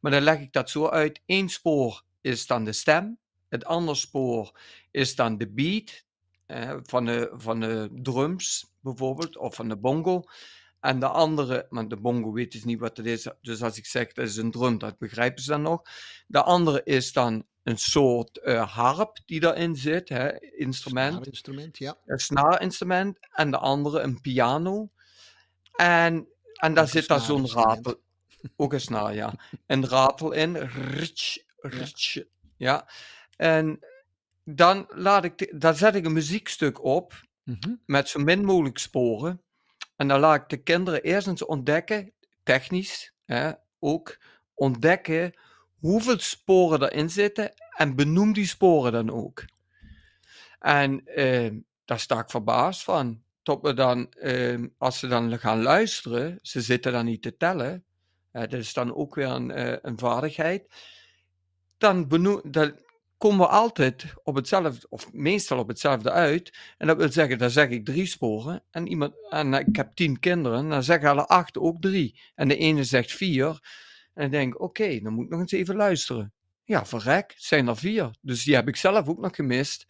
Maar dan leg ik dat zo uit. Eén spoor is dan de stem. Het andere spoor is dan de beat van, de, van de drums bijvoorbeeld of van de bongo. En de andere, want de bongo weet dus niet wat het is, dus als ik zeg dat is een drum, dat begrijpen ze dan nog. De andere is dan een soort eh, harp die daarin zit, hè, instrument. Snaarinstrument, ja. Een snaarinstrument. En de andere een piano. En, en daar zit daar zo'n ratel. Ook een snaar, ja. Een ratel in. Ritsch, ritsch. ja. En dan, laat ik, dan zet ik een muziekstuk op mhm. met zo min mogelijk sporen. En dan laat ik de kinderen eerst eens ontdekken, technisch hè, ook, ontdekken hoeveel sporen erin zitten en benoem die sporen dan ook. En eh, daar sta ik verbaasd van. Tot we dan, eh, als ze dan gaan luisteren, ze zitten dan niet te tellen. dat is dan ook weer een, eh, een vaardigheid. Dan, benoem, dan komen we altijd op hetzelfde, of meestal op hetzelfde uit. En dat wil zeggen, dan zeg ik drie sporen. En, iemand, en ik heb tien kinderen, dan zeggen alle acht ook drie. En de ene zegt vier. En ik denk, oké, dan moet ik nog eens even luisteren. Ja, verrek, zijn er vier. Dus die heb ik zelf ook nog gemist.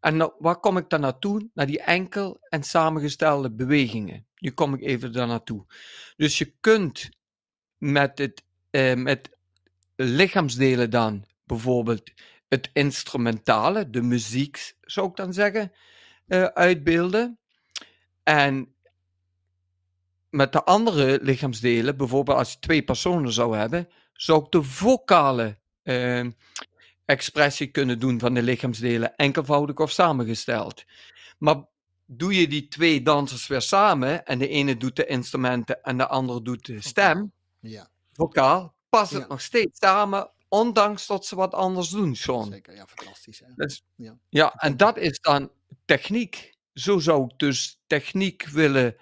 En nou, waar kom ik dan naartoe? Naar die enkel en samengestelde bewegingen. Nu kom ik even daar naartoe. Dus je kunt met, het, eh, met lichaamsdelen dan bijvoorbeeld het instrumentale, de muziek zou ik dan zeggen, eh, uitbeelden. En met de andere lichaamsdelen, bijvoorbeeld als je twee personen zou hebben, zou ik de vocale ehm, expressie kunnen doen van de lichaamsdelen, enkelvoudig of samengesteld. Maar doe je die twee dansers weer samen en de ene doet de instrumenten en de andere doet de stem, ja. vocaal, past het nog steeds samen Ondanks dat ze wat anders doen, Sean. Zeker, ja, fantastisch. Hè? Dus, ja. ja, en dat is dan techniek. Zo zou ik dus techniek willen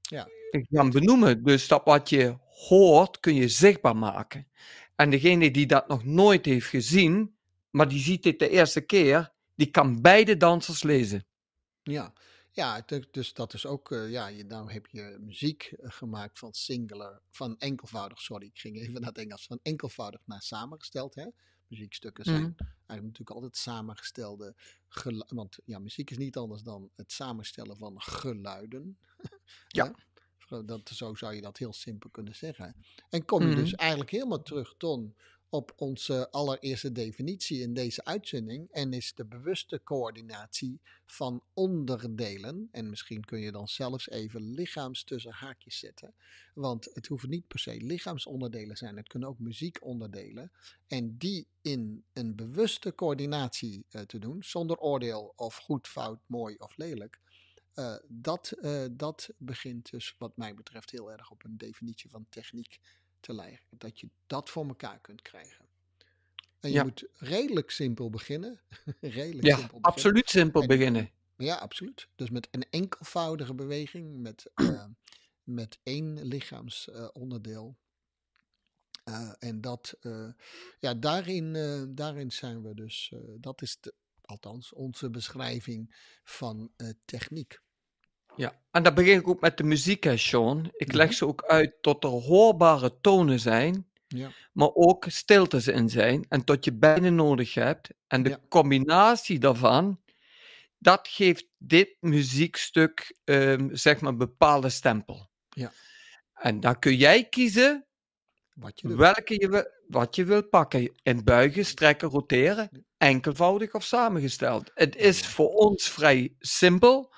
ja. Eh, gaan benoemen. Dus dat wat je hoort, kun je zichtbaar maken. En degene die dat nog nooit heeft gezien, maar die ziet dit de eerste keer, die kan beide dansers lezen. Ja, ja, dus dat is ook, eh, ja, je, nou heb je muziek eh, gemaakt van singular, van enkelvoudig, sorry, ik ging even naar het Engels, van enkelvoudig naar samengesteld. Hè? Muziekstukken zijn mhm. eigenlijk natuurlijk altijd samengestelde, want ja, muziek is niet anders dan het samenstellen van geluiden. ja. Dat, zo zou je dat heel simpel kunnen zeggen. En kom je dus mhm. eigenlijk helemaal terug ton, op onze allereerste definitie in deze uitzending en is de bewuste coördinatie van onderdelen. En misschien kun je dan zelfs even lichaams tussen haakjes zetten, want het hoeven niet per se lichaamsonderdelen zijn, het kunnen ook muziekonderdelen. En die in een bewuste coördinatie eh, te doen, zonder oordeel of goed, fout, mooi of lelijk. Eh, dat, eh, dat begint dus, wat mij betreft, heel erg op een definitie van techniek te leiden. Dat je dat voor elkaar kunt krijgen. En je moet redelijk simpel beginnen. redelijk ja, absoluut simpel beginnen. Ja, absoluut. Dus met een enkelvoudige beweging, met, eh, met één lichaamsonderdeel. Eh, eh, en dat, ja, daarin, daarin zijn we dus, dat is de, althans onze beschrijving van techniek. Ja, en dat begin ik ook met de muziek, hè, Sean. Ik leg mhm. ze ook uit tot er hoorbare tonen zijn, ja. maar ook stiltes in zijn en tot je bijna nodig hebt. En de combinatie daarvan, dat geeft dit muziekstuk, ehm, zeg maar, een bepaalde stempel. Ja. En dan kun jij kiezen wat je welke je, wat je wilt pakken. In buigen, strekken, roteren, enkelvoudig of samengesteld. Het is voor ons vrij simpel,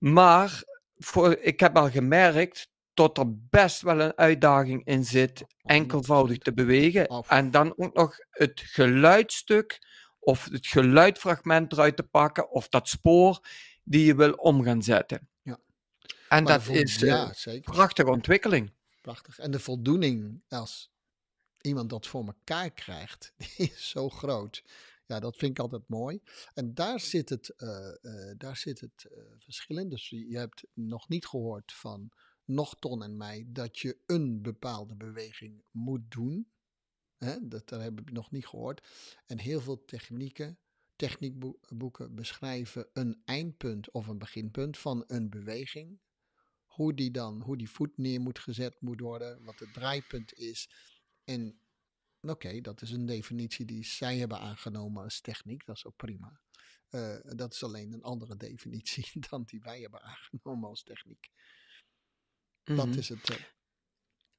maar voor, ik heb al gemerkt dat er best wel een uitdaging in zit oh, enkelvoudig te bewegen. En dan ook nog het geluidstuk of het geluidfragment eruit te pakken of dat spoor die je wil om gaan zetten. Ja. En dat is ja, een eh, prachtige ontwikkeling. Prachtig. En de voldoening als iemand dat voor elkaar krijgt, die is zo groot. Ja, dat vind ik altijd mooi. En daar zit het, eh, eh, daar zit het eh, verschil in. Dus je hebt nog niet gehoord van nog Ton en mij dat je een bepaalde beweging moet doen. Dat, daar heb ik nog niet gehoord. En heel veel technieken, techniekboeken beschrijven een eindpunt of een beginpunt van een beweging. Hoe die dan, hoe die voet neer moet gezet moet worden, wat het draaipunt is. En oké, dat is een definitie die zij hebben aangenomen als techniek, dat is ook prima. Eh, dat is alleen een andere definitie dan die wij hebben aangenomen als techniek. Dat mhm. is het. Eh.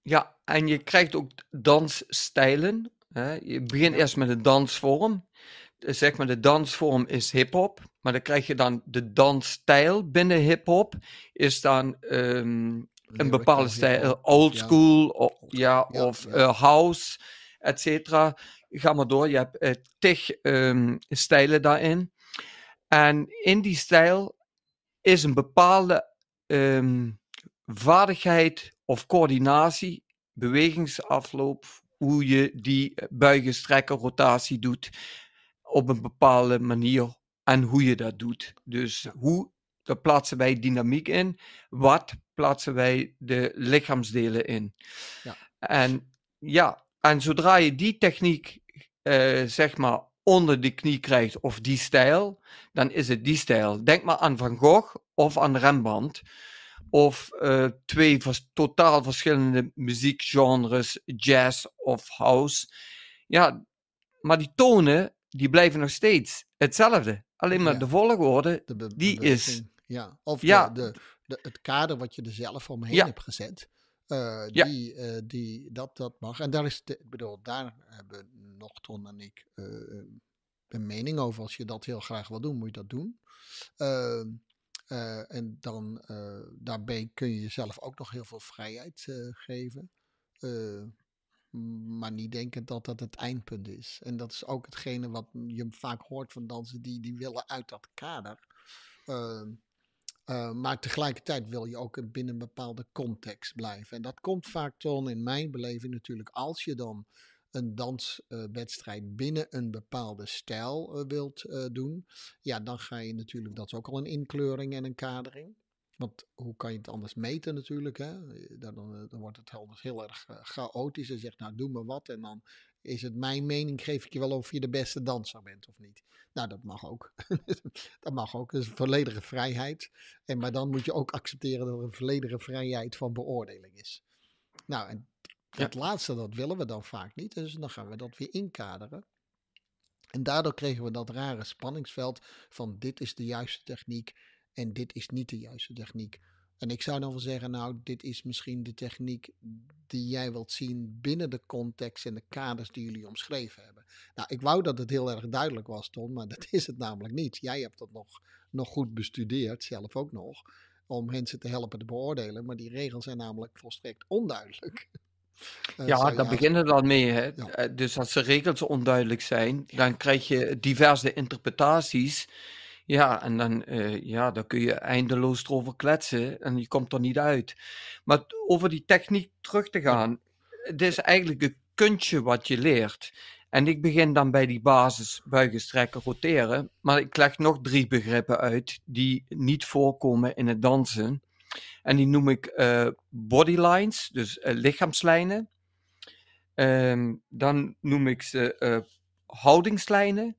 Ja, en je krijgt ook dansstijlen. Hè? Je begint eerst met een dansvorm. Eh, zeg maar, de dansvorm is hip-hop. Maar dan krijg je dan de dansstijl binnen hip-hop. Is dan ehm, een bepaalde stijl, old school, Of, ja, of house et Ga maar door, je hebt uh, tig ehm, stijlen daarin. En in die stijl is een bepaalde ehm, vaardigheid of coördinatie, bewegingsafloop, hoe je die buigen, strekken, rotatie doet op een bepaalde manier en hoe je dat doet. Dus hoe, daar plaatsen wij dynamiek in. Wat plaatsen wij de lichaamsdelen in. Ja. En ja, en zodra je die techniek, eh, zeg maar, onder de knie krijgt of die stijl, dan is het die stijl. Denk maar aan Van Gogh of aan Rembrandt. Of eh, twee totaal verschillende muziekgenres, jazz of house. Ja, maar die tonen, die blijven nog steeds hetzelfde. Alleen maar de volgorde, die is... Ja, of ja. De, de, het kader wat je er zelf omheen hebt gezet. Eh, ja. die, eh, die, dat, dat mag. En daar, is de, bedoel, daar hebben Ton en ik eh, een mening over. Als je dat heel graag wil doen, moet je dat doen. Ehm, en dan daarbij kun je jezelf ook nog heel veel vrijheid geven. maar niet denkend dat dat het eindpunt is. En dat is ook hetgene wat je vaak hoort van dansen die, die willen uit dat kader. Ehm, eh, maar tegelijkertijd wil je ook binnen een bepaalde context blijven. En dat komt vaak dan in mijn beleving natuurlijk als je dan een danswedstrijd binnen een bepaalde stijl eh, wilt eh, doen. Ja, dan ga je natuurlijk, dat is ook al een inkleuring en een kadering. Want hoe kan je het anders meten natuurlijk? Hè? Dan, dan wordt het heel erg chaotisch. Je zegt, nou doe maar wat en dan is het mijn mening, geef ik je wel of je de beste danser bent of niet. Nou, dat mag ook. dat mag ook. Dat is een volledige vrijheid. En, maar dan moet je ook accepteren dat er een volledige vrijheid van beoordeling is. Nou, en dat laatste, dat willen we dan vaak niet. Dus dan gaan we dat weer inkaderen. En daardoor kregen we dat rare spanningsveld van dit is de juiste techniek en dit is niet de juiste techniek. En ik zou dan wel zeggen, nou, dit is misschien de techniek die jij wilt zien binnen de context en de kaders die jullie omschreven hebben. Nou, ik wou dat het heel erg duidelijk was, Ton, maar dat is het namelijk niet. Jij hebt dat nog, nog goed bestudeerd, zelf ook nog, om mensen te helpen te beoordelen, maar die regels zijn namelijk volstrekt onduidelijk. Eh, ja, daar beginnen het al mee. Hè? Eh, dus als de regels onduidelijk zijn, dan krijg je diverse interpretaties ja, en dan, eh, ja, dan kun je eindeloos erover kletsen en je komt er niet uit. Maar over die techniek terug te gaan, het is eigenlijk een kunstje wat je leert. En ik begin dan bij die basis buigen, strekken, roteren. Maar ik leg nog drie begrippen uit die niet voorkomen in het dansen. En die noem ik eh, bodylines, dus eh, lichaamslijnen. Ehm, dan noem ik ze houdingslijnen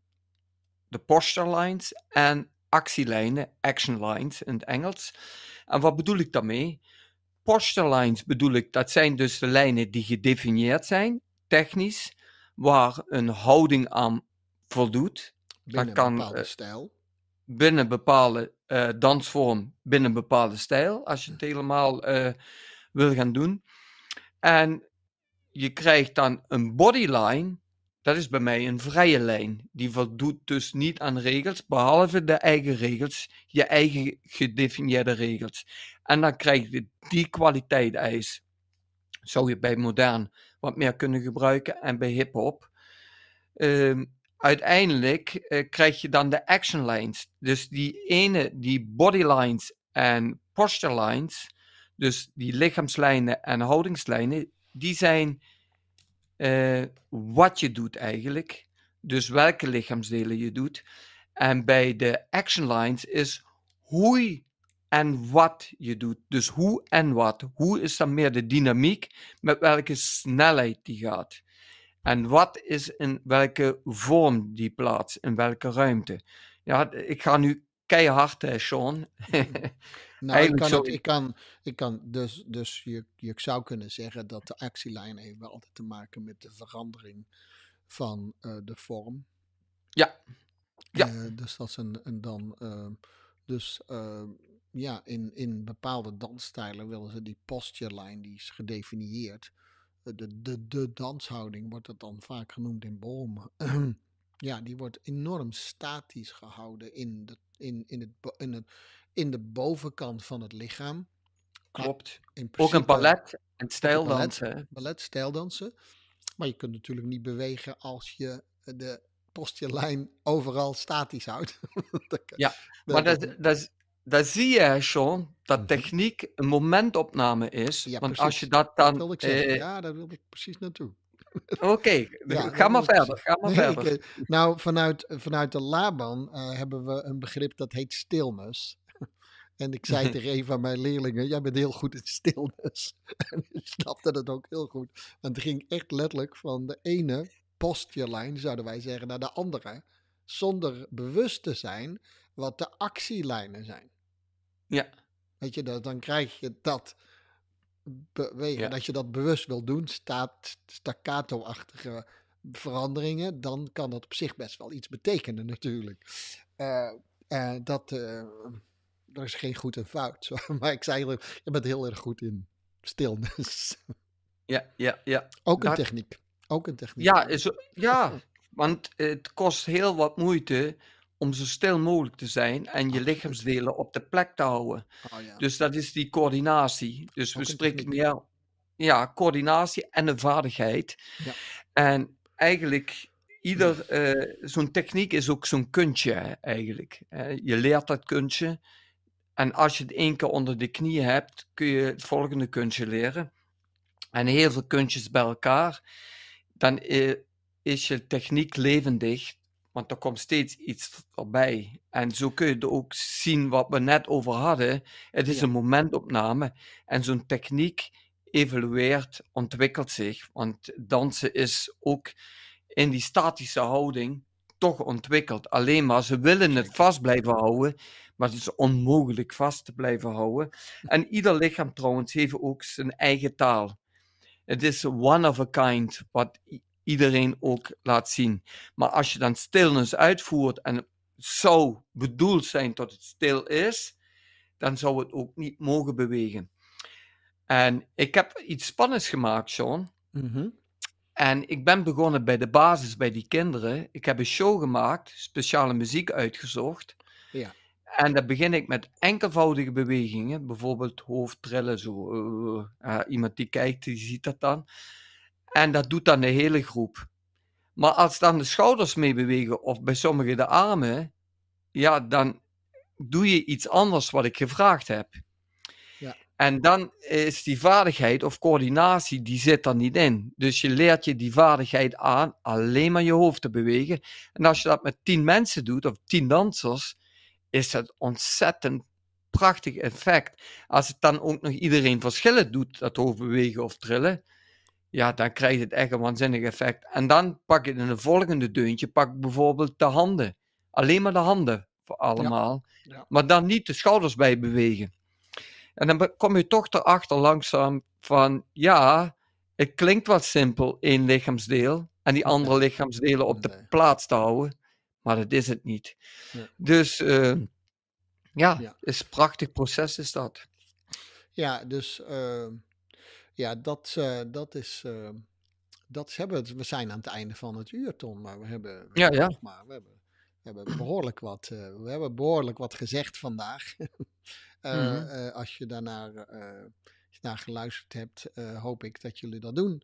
de posture lines en actielijnen, action lines in het Engels. En wat bedoel ik daarmee? Posture lines bedoel ik, dat zijn dus de lijnen die gedefinieerd zijn, technisch, waar een houding aan voldoet. Binnen dat kan, een bepaalde eh, stijl. Binnen bepaalde eh, dansvorm, binnen een bepaalde stijl, als je het helemaal uh, wil gaan doen. En je krijgt dan een bodyline dat is bij mij een vrije lijn. Die voldoet dus niet aan regels, behalve de eigen regels, je eigen gedefinieerde regels. En dan krijg je die kwaliteit ijs. Zou je bij modern wat meer kunnen gebruiken en bij hip-hop. Ehm, uiteindelijk eh, krijg je dan de action lines. Dus die ene, die body lines en posture lines, dus die lichaamslijnen en houdingslijnen, die zijn eh, wat je doet eigenlijk. Dus welke lichaamsdelen je doet. En bij de action lines is hoe en wat je doet. Dus hoe en wat. Hoe is dan meer de dynamiek met welke snelheid die gaat. En wat is in welke vorm die plaats, in welke ruimte. Ja, ik ga nu keihard, hè, eh, Sean. Mhm. Nou, ik kan, ik kan, ik kan dus, dus je, je zou kunnen zeggen dat de actielijn heeft wel altijd te maken met de verandering van eh, de vorm. Ja. ja. Eh, dus dat is een, dan, ehm, dus ehm, ja, in, in bepaalde dansstijlen willen ze die posture line, die is gedefinieerd. Eh, de, de, de danshouding wordt dat dan vaak genoemd in Boom. ja, die wordt enorm statisch gehouden in, de, in, in, het, in, het, in de bovenkant van het lichaam. Klopt. ook een ballet en stijldansen. Ballet, ballet, stijldansen. Maar je kunt natuurlijk niet bewegen als je eh, de lijn overal statisch houdt. ja, maar dat, dat, zie je, Sean, dat mhm. techniek een momentopname is. Ja, want als je dat dan. Eh, ja, daar wil ik precies naartoe. Oké, ga maar verder. Ga maar verder. Eh, nou, vanuit, vanuit de Laban hebben we een begrip dat heet stilmus. En ik zei tegen een van mijn leerlingen: Jij bent heel goed in stilnis. En ik snapte dat ook heel goed. Want het ging echt letterlijk van de ene postjelijn, zouden wij zeggen, naar de andere. Zonder bewust te zijn wat de actielijnen zijn. Ja. Weet je, dan krijg je dat bewegen. En als je dat bewust wil doen, staat staccato-achtige veranderingen, dan kan dat op zich best wel iets betekenen natuurlijk. Eh, eh, dat, eh, er is geen goed en fout. Maar ik zei eigenlijk, je bent heel erg goed in stilnis. Ja, ja, ja. Ook een techniek. Ook een techniek. Ja, is, ja want het kost heel wat moeite om zo stil mogelijk te zijn en je lichaamsdelen op de plek te houden. Oh, ja. Dus dat is die coördinatie. Dus we spreken meer ja, coördinatie en een vaardigheid. Ja. En eigenlijk ieder, eh, zo'n techniek is ook zo'n kunstje eigenlijk. je leert dat kunstje en als je het één keer onder de knie hebt, kun je het volgende kunstje leren. En heel veel kunstjes bij elkaar, dan is je techniek levendig, want er komt steeds iets erbij. En zo kun je ook zien wat we net over hadden. Het is een momentopname. En zo'n techniek evolueert, ontwikkelt zich. Want dansen is ook in die statische houding toch ontwikkeld. Alleen maar ze willen het vast blijven houden, maar het is onmogelijk vast te blijven houden. En ieder lichaam trouwens heeft ook zijn eigen taal. Het is one of a kind, wat iedereen ook laat zien. Maar als je dan stilnis uitvoert en het zou bedoeld zijn dat het stil is, dan zou het ook niet mogen bewegen. En ik heb iets spannends gemaakt, Sean. Mhm. En ik ben begonnen bij de basis, bij die kinderen. Ik heb een show gemaakt, speciale muziek uitgezocht. Ja. En dan begin ik met enkelvoudige bewegingen, bijvoorbeeld hoofdtrillen, zo. Eh, eh, eh, iemand die kijkt, die ziet dat dan. En dat doet dan de hele groep. Maar als dan de schouders mee bewegen of bij sommigen de armen, ja, dan doe je iets anders wat ik gevraagd heb. En dan is die vaardigheid of coördinatie, die zit er niet in. Dus je leert je die vaardigheid aan alleen maar je hoofd te bewegen. En als je dat met tien mensen doet, of tien dansers, is dat ontzettend prachtig effect. Als het dan ook nog iedereen verschillend doet, dat hoofd bewegen of trillen, ja, dan krijgt het echt een waanzinnig effect. En dan pak je in een volgende deuntje, pak bijvoorbeeld de handen. Alleen maar de handen, voor allemaal. Maar dan niet de schouders bij bewegen. En dan kom je toch erachter langzaam van, ja, het klinkt wat simpel, één lichaamsdeel en die andere lichaamsdelen op de plaats te houden, maar dat is het niet. Dus uh, ja, is een prachtig proces is dat. Ja, dus ehm, ja, dat, eh, dat is ehm, dat hebben we. We zijn aan het einde van het uur, Tom. Maar we hebben, ja, ja. maar. We hebben we hebben behoorlijk wat, eh, we hebben behoorlijk wat gezegd vandaag. Eh, mhm. eh, als je daarnaar naar geluisterd hebt, hoop ik dat jullie dat doen.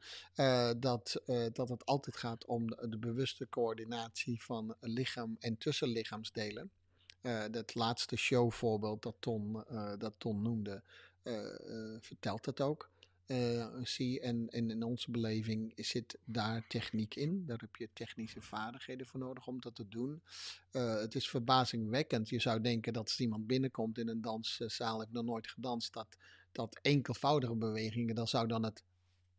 dat, dat het altijd gaat om de, de, bewuste coördinatie van lichaam en tussenlichaamsdelen. dat laatste showvoorbeeld dat Ton, dat Ton noemde, vertelt dat ook. Eh, zie. En, in onze beleving zit daar techniek in. Daar heb je technische vaardigheden voor nodig om dat te doen. Eh, het is verbazingwekkend. Je zou denken dat als iemand binnenkomt in een danszaal, heeft nog nooit gedanst, dat, dat enkelvoudige bewegingen, dat zou dan het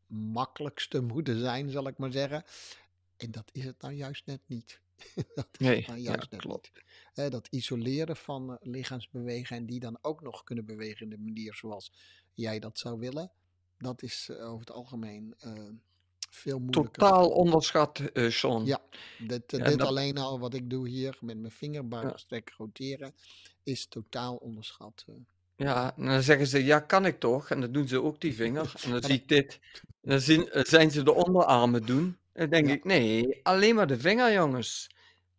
makkelijkste moeten zijn, zal ik maar zeggen. En dat is het nou juist net niet. dat is nee, nou juist net Niet. dat isoleren van eh, lichaamsbewegingen lichaamsbewegen en die dan ook nog kunnen bewegen in de manier zoals jij dat zou willen. Dat is eh, over het algemeen eh, veel moeilijker. Totaal onderschat, uh, Ja, dit, dit alleen al wat ik doe hier met mijn vingerbuikstrek, ja. roteren is totaal onderschat. Ja, en dan zeggen ze, ja, kan ik toch? En dan doen ze ook die vinger. En dan zie ik dit. En dan zien, zijn ze de onderarmen doen. En dan denk ik, nee, alleen maar de vinger, jongens.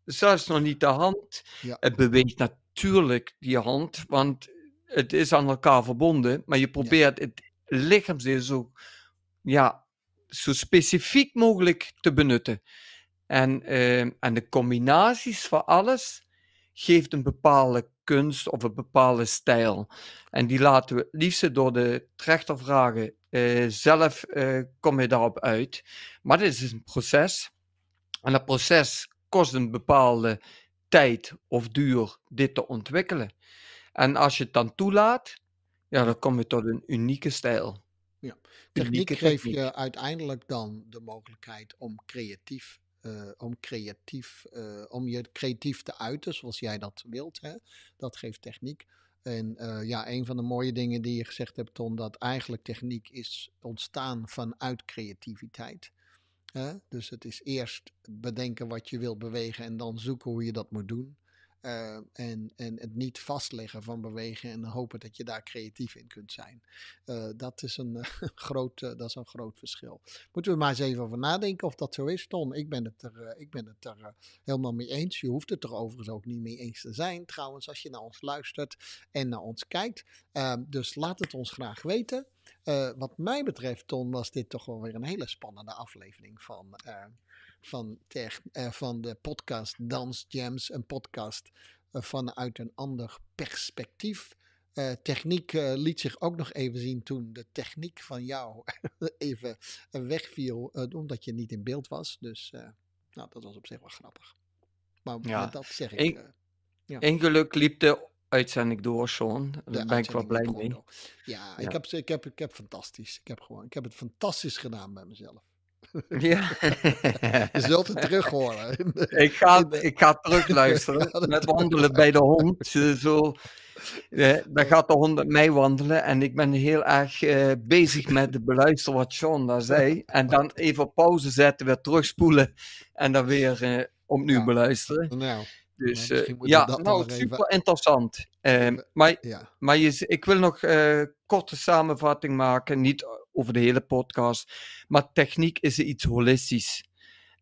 Zelfs nog niet de hand. Het beweegt natuurlijk die hand, want het is aan elkaar verbonden. Maar je probeert het lichaamsdeel zo, ja, zo specifiek mogelijk te benutten. En, ehm, en de combinaties van alles geeft een bepaalde kunst of een bepaalde stijl. En die laten we het liefst door de trechter vragen. Eh, zelf eh, kom je daarop uit. Maar dit is een proces. En dat proces kost een bepaalde tijd of duur dit te ontwikkelen. En als je het dan toelaat, ja, dan kom je tot een unieke stijl. Ja. Techniek, geeft je uiteindelijk dan de mogelijkheid om creatief, eh, om, creatief eh, om je creatief te uiten zoals jij dat wilt. Hè? Dat geeft techniek. En eh, ja, een van de mooie dingen die je gezegd hebt, Ton, dat eigenlijk techniek is ontstaan vanuit creativiteit. Hè? Dus het is eerst bedenken wat je wilt bewegen en dan zoeken hoe je dat moet doen. Eh, en, en het niet vastleggen van bewegen en hopen dat je daar creatief in kunt zijn. Eh, dat, is een, eh, groot, dat is een groot verschil. Moeten we maar eens even over nadenken of dat zo is, Ton. Ik ben het er, ik ben het er helemaal mee eens. Je hoeft het er overigens ook niet mee eens te zijn, trouwens, als je naar ons luistert en naar ons kijkt. Ehm, dus laat het ons graag weten. wat mij betreft, Ton, was dit toch wel weer een hele spannende aflevering van van, eh, van de podcast Dance Jams. Een podcast eh, vanuit een ander perspectief. Eh, techniek liet zich ook nog even zien toen de techniek van jou even wegviel, omdat je niet in beeld was. Dus nou, dat was op zich wel grappig. Maar ja. dat zeg ik. En, ja. liep de uitzending door, Sean. Daar ben ik wel blij mee. Ja, ja, Ik, heb, ik, heb, ik heb fantastisch. Ik heb, gewoon, ik heb het fantastisch gedaan bij mezelf. Ja. Je zult het terug horen. Ik ga, ik ga terugluisteren met wandelen bij de hond. Eh, zo, eh, dan gaat de hond met mij wandelen en ik ben heel erg eh, bezig met het beluisteren wat Sean daar zei. En dan even pauze zetten, weer terugspoelen en dan weer uh, opnieuw beluisteren. Nou, dus ja, ja nou, super interessant. maar ja. maar je, ik wil nog een korte samenvatting maken. Niet over de hele podcast. Maar techniek is iets holistisch.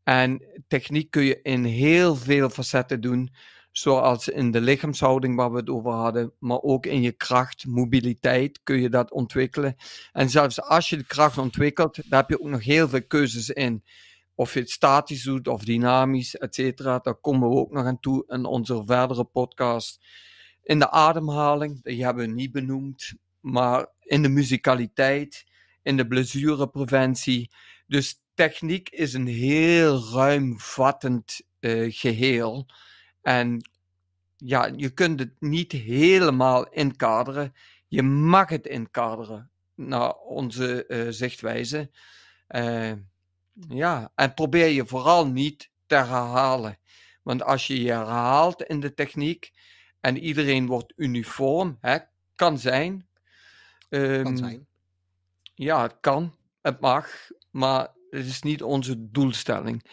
En techniek kun je in heel veel facetten doen, zoals in de lichaamshouding waar we het over hadden, maar ook in je kracht, mobiliteit kun je dat ontwikkelen. En zelfs als je de kracht ontwikkelt, daar heb je ook nog heel veel keuzes in. Of je het statisch doet of dynamisch, et cetera. Daar komen we ook nog aan toe in onze verdere podcast. In de ademhaling, die hebben we niet benoemd, maar in de muzikaliteit in de blessurepreventie. Dus techniek is een heel ruimvattend uh, geheel. En ja, je kunt het niet helemaal inkaderen. Je mag het inkaderen naar onze eh, zichtwijze. Eh, ja, en probeer je vooral niet te herhalen. Want als je je herhaalt in de techniek en iedereen wordt uniform, hè, kan zijn. kan ehm, zijn ja, het kan, het mag, maar het is niet onze doelstelling.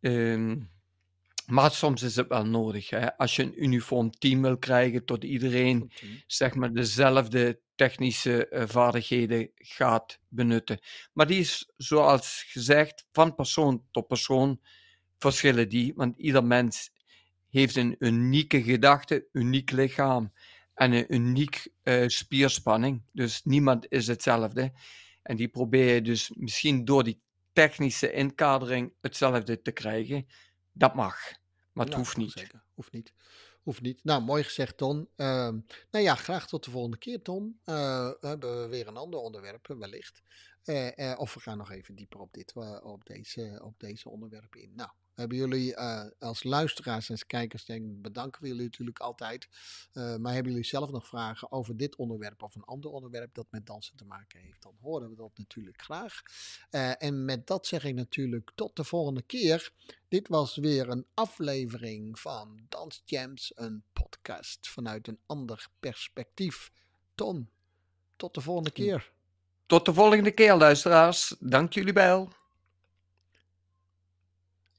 Ehm, maar soms is het wel nodig. Hè? Als je een uniform team wil krijgen, tot iedereen zeg maar, dezelfde technische eh, vaardigheden gaat benutten. Maar die is, zoals gezegd, van persoon tot persoon verschillen die. Want ieder mens heeft een unieke gedachte, uniek lichaam en een uniek eh, spierspanning. Dus niemand is hetzelfde. En die probeer je dus misschien door die technische inkadering hetzelfde te krijgen. Dat mag, maar het hoeft niet. hoeft niet. Hoeft niet. Nou, mooi gezegd, Ton. Ehm, nou ja, graag tot de volgende keer, Ton. Uh, we hebben weer een ander onderwerp, eh, wellicht. Eh, eh, of we gaan nog even dieper op, dit, op, deze, op deze onderwerpen in. Nou, hebben jullie eh, als luisteraars en kijkers, denk ik, bedanken we jullie natuurlijk altijd. Eh, maar hebben jullie zelf nog vragen over dit onderwerp of een ander onderwerp dat met dansen te maken heeft, dan horen we dat natuurlijk graag. Eh, en met dat zeg ik natuurlijk tot de volgende keer. Dit was weer een aflevering van Dans Jams, een podcast vanuit een ander perspectief. Ton, tot de volgende hm. keer. Tot de volgende keer, luisteraars. Dank jullie wel.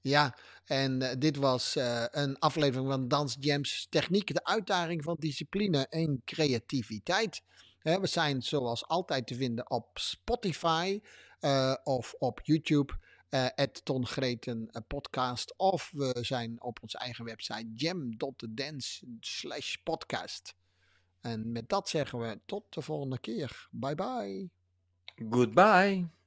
Ja, en eh, dit was eh, een aflevering van Dans Jams Techniek. De uitdaging van discipline en creativiteit. we zijn zoals altijd te vinden op Spotify eh, of op YouTube. Het Ton Greten podcast. Of we zijn op onze eigen website jam.dance podcast. En met dat zeggen we tot de volgende keer. Bye bye. Goodbye.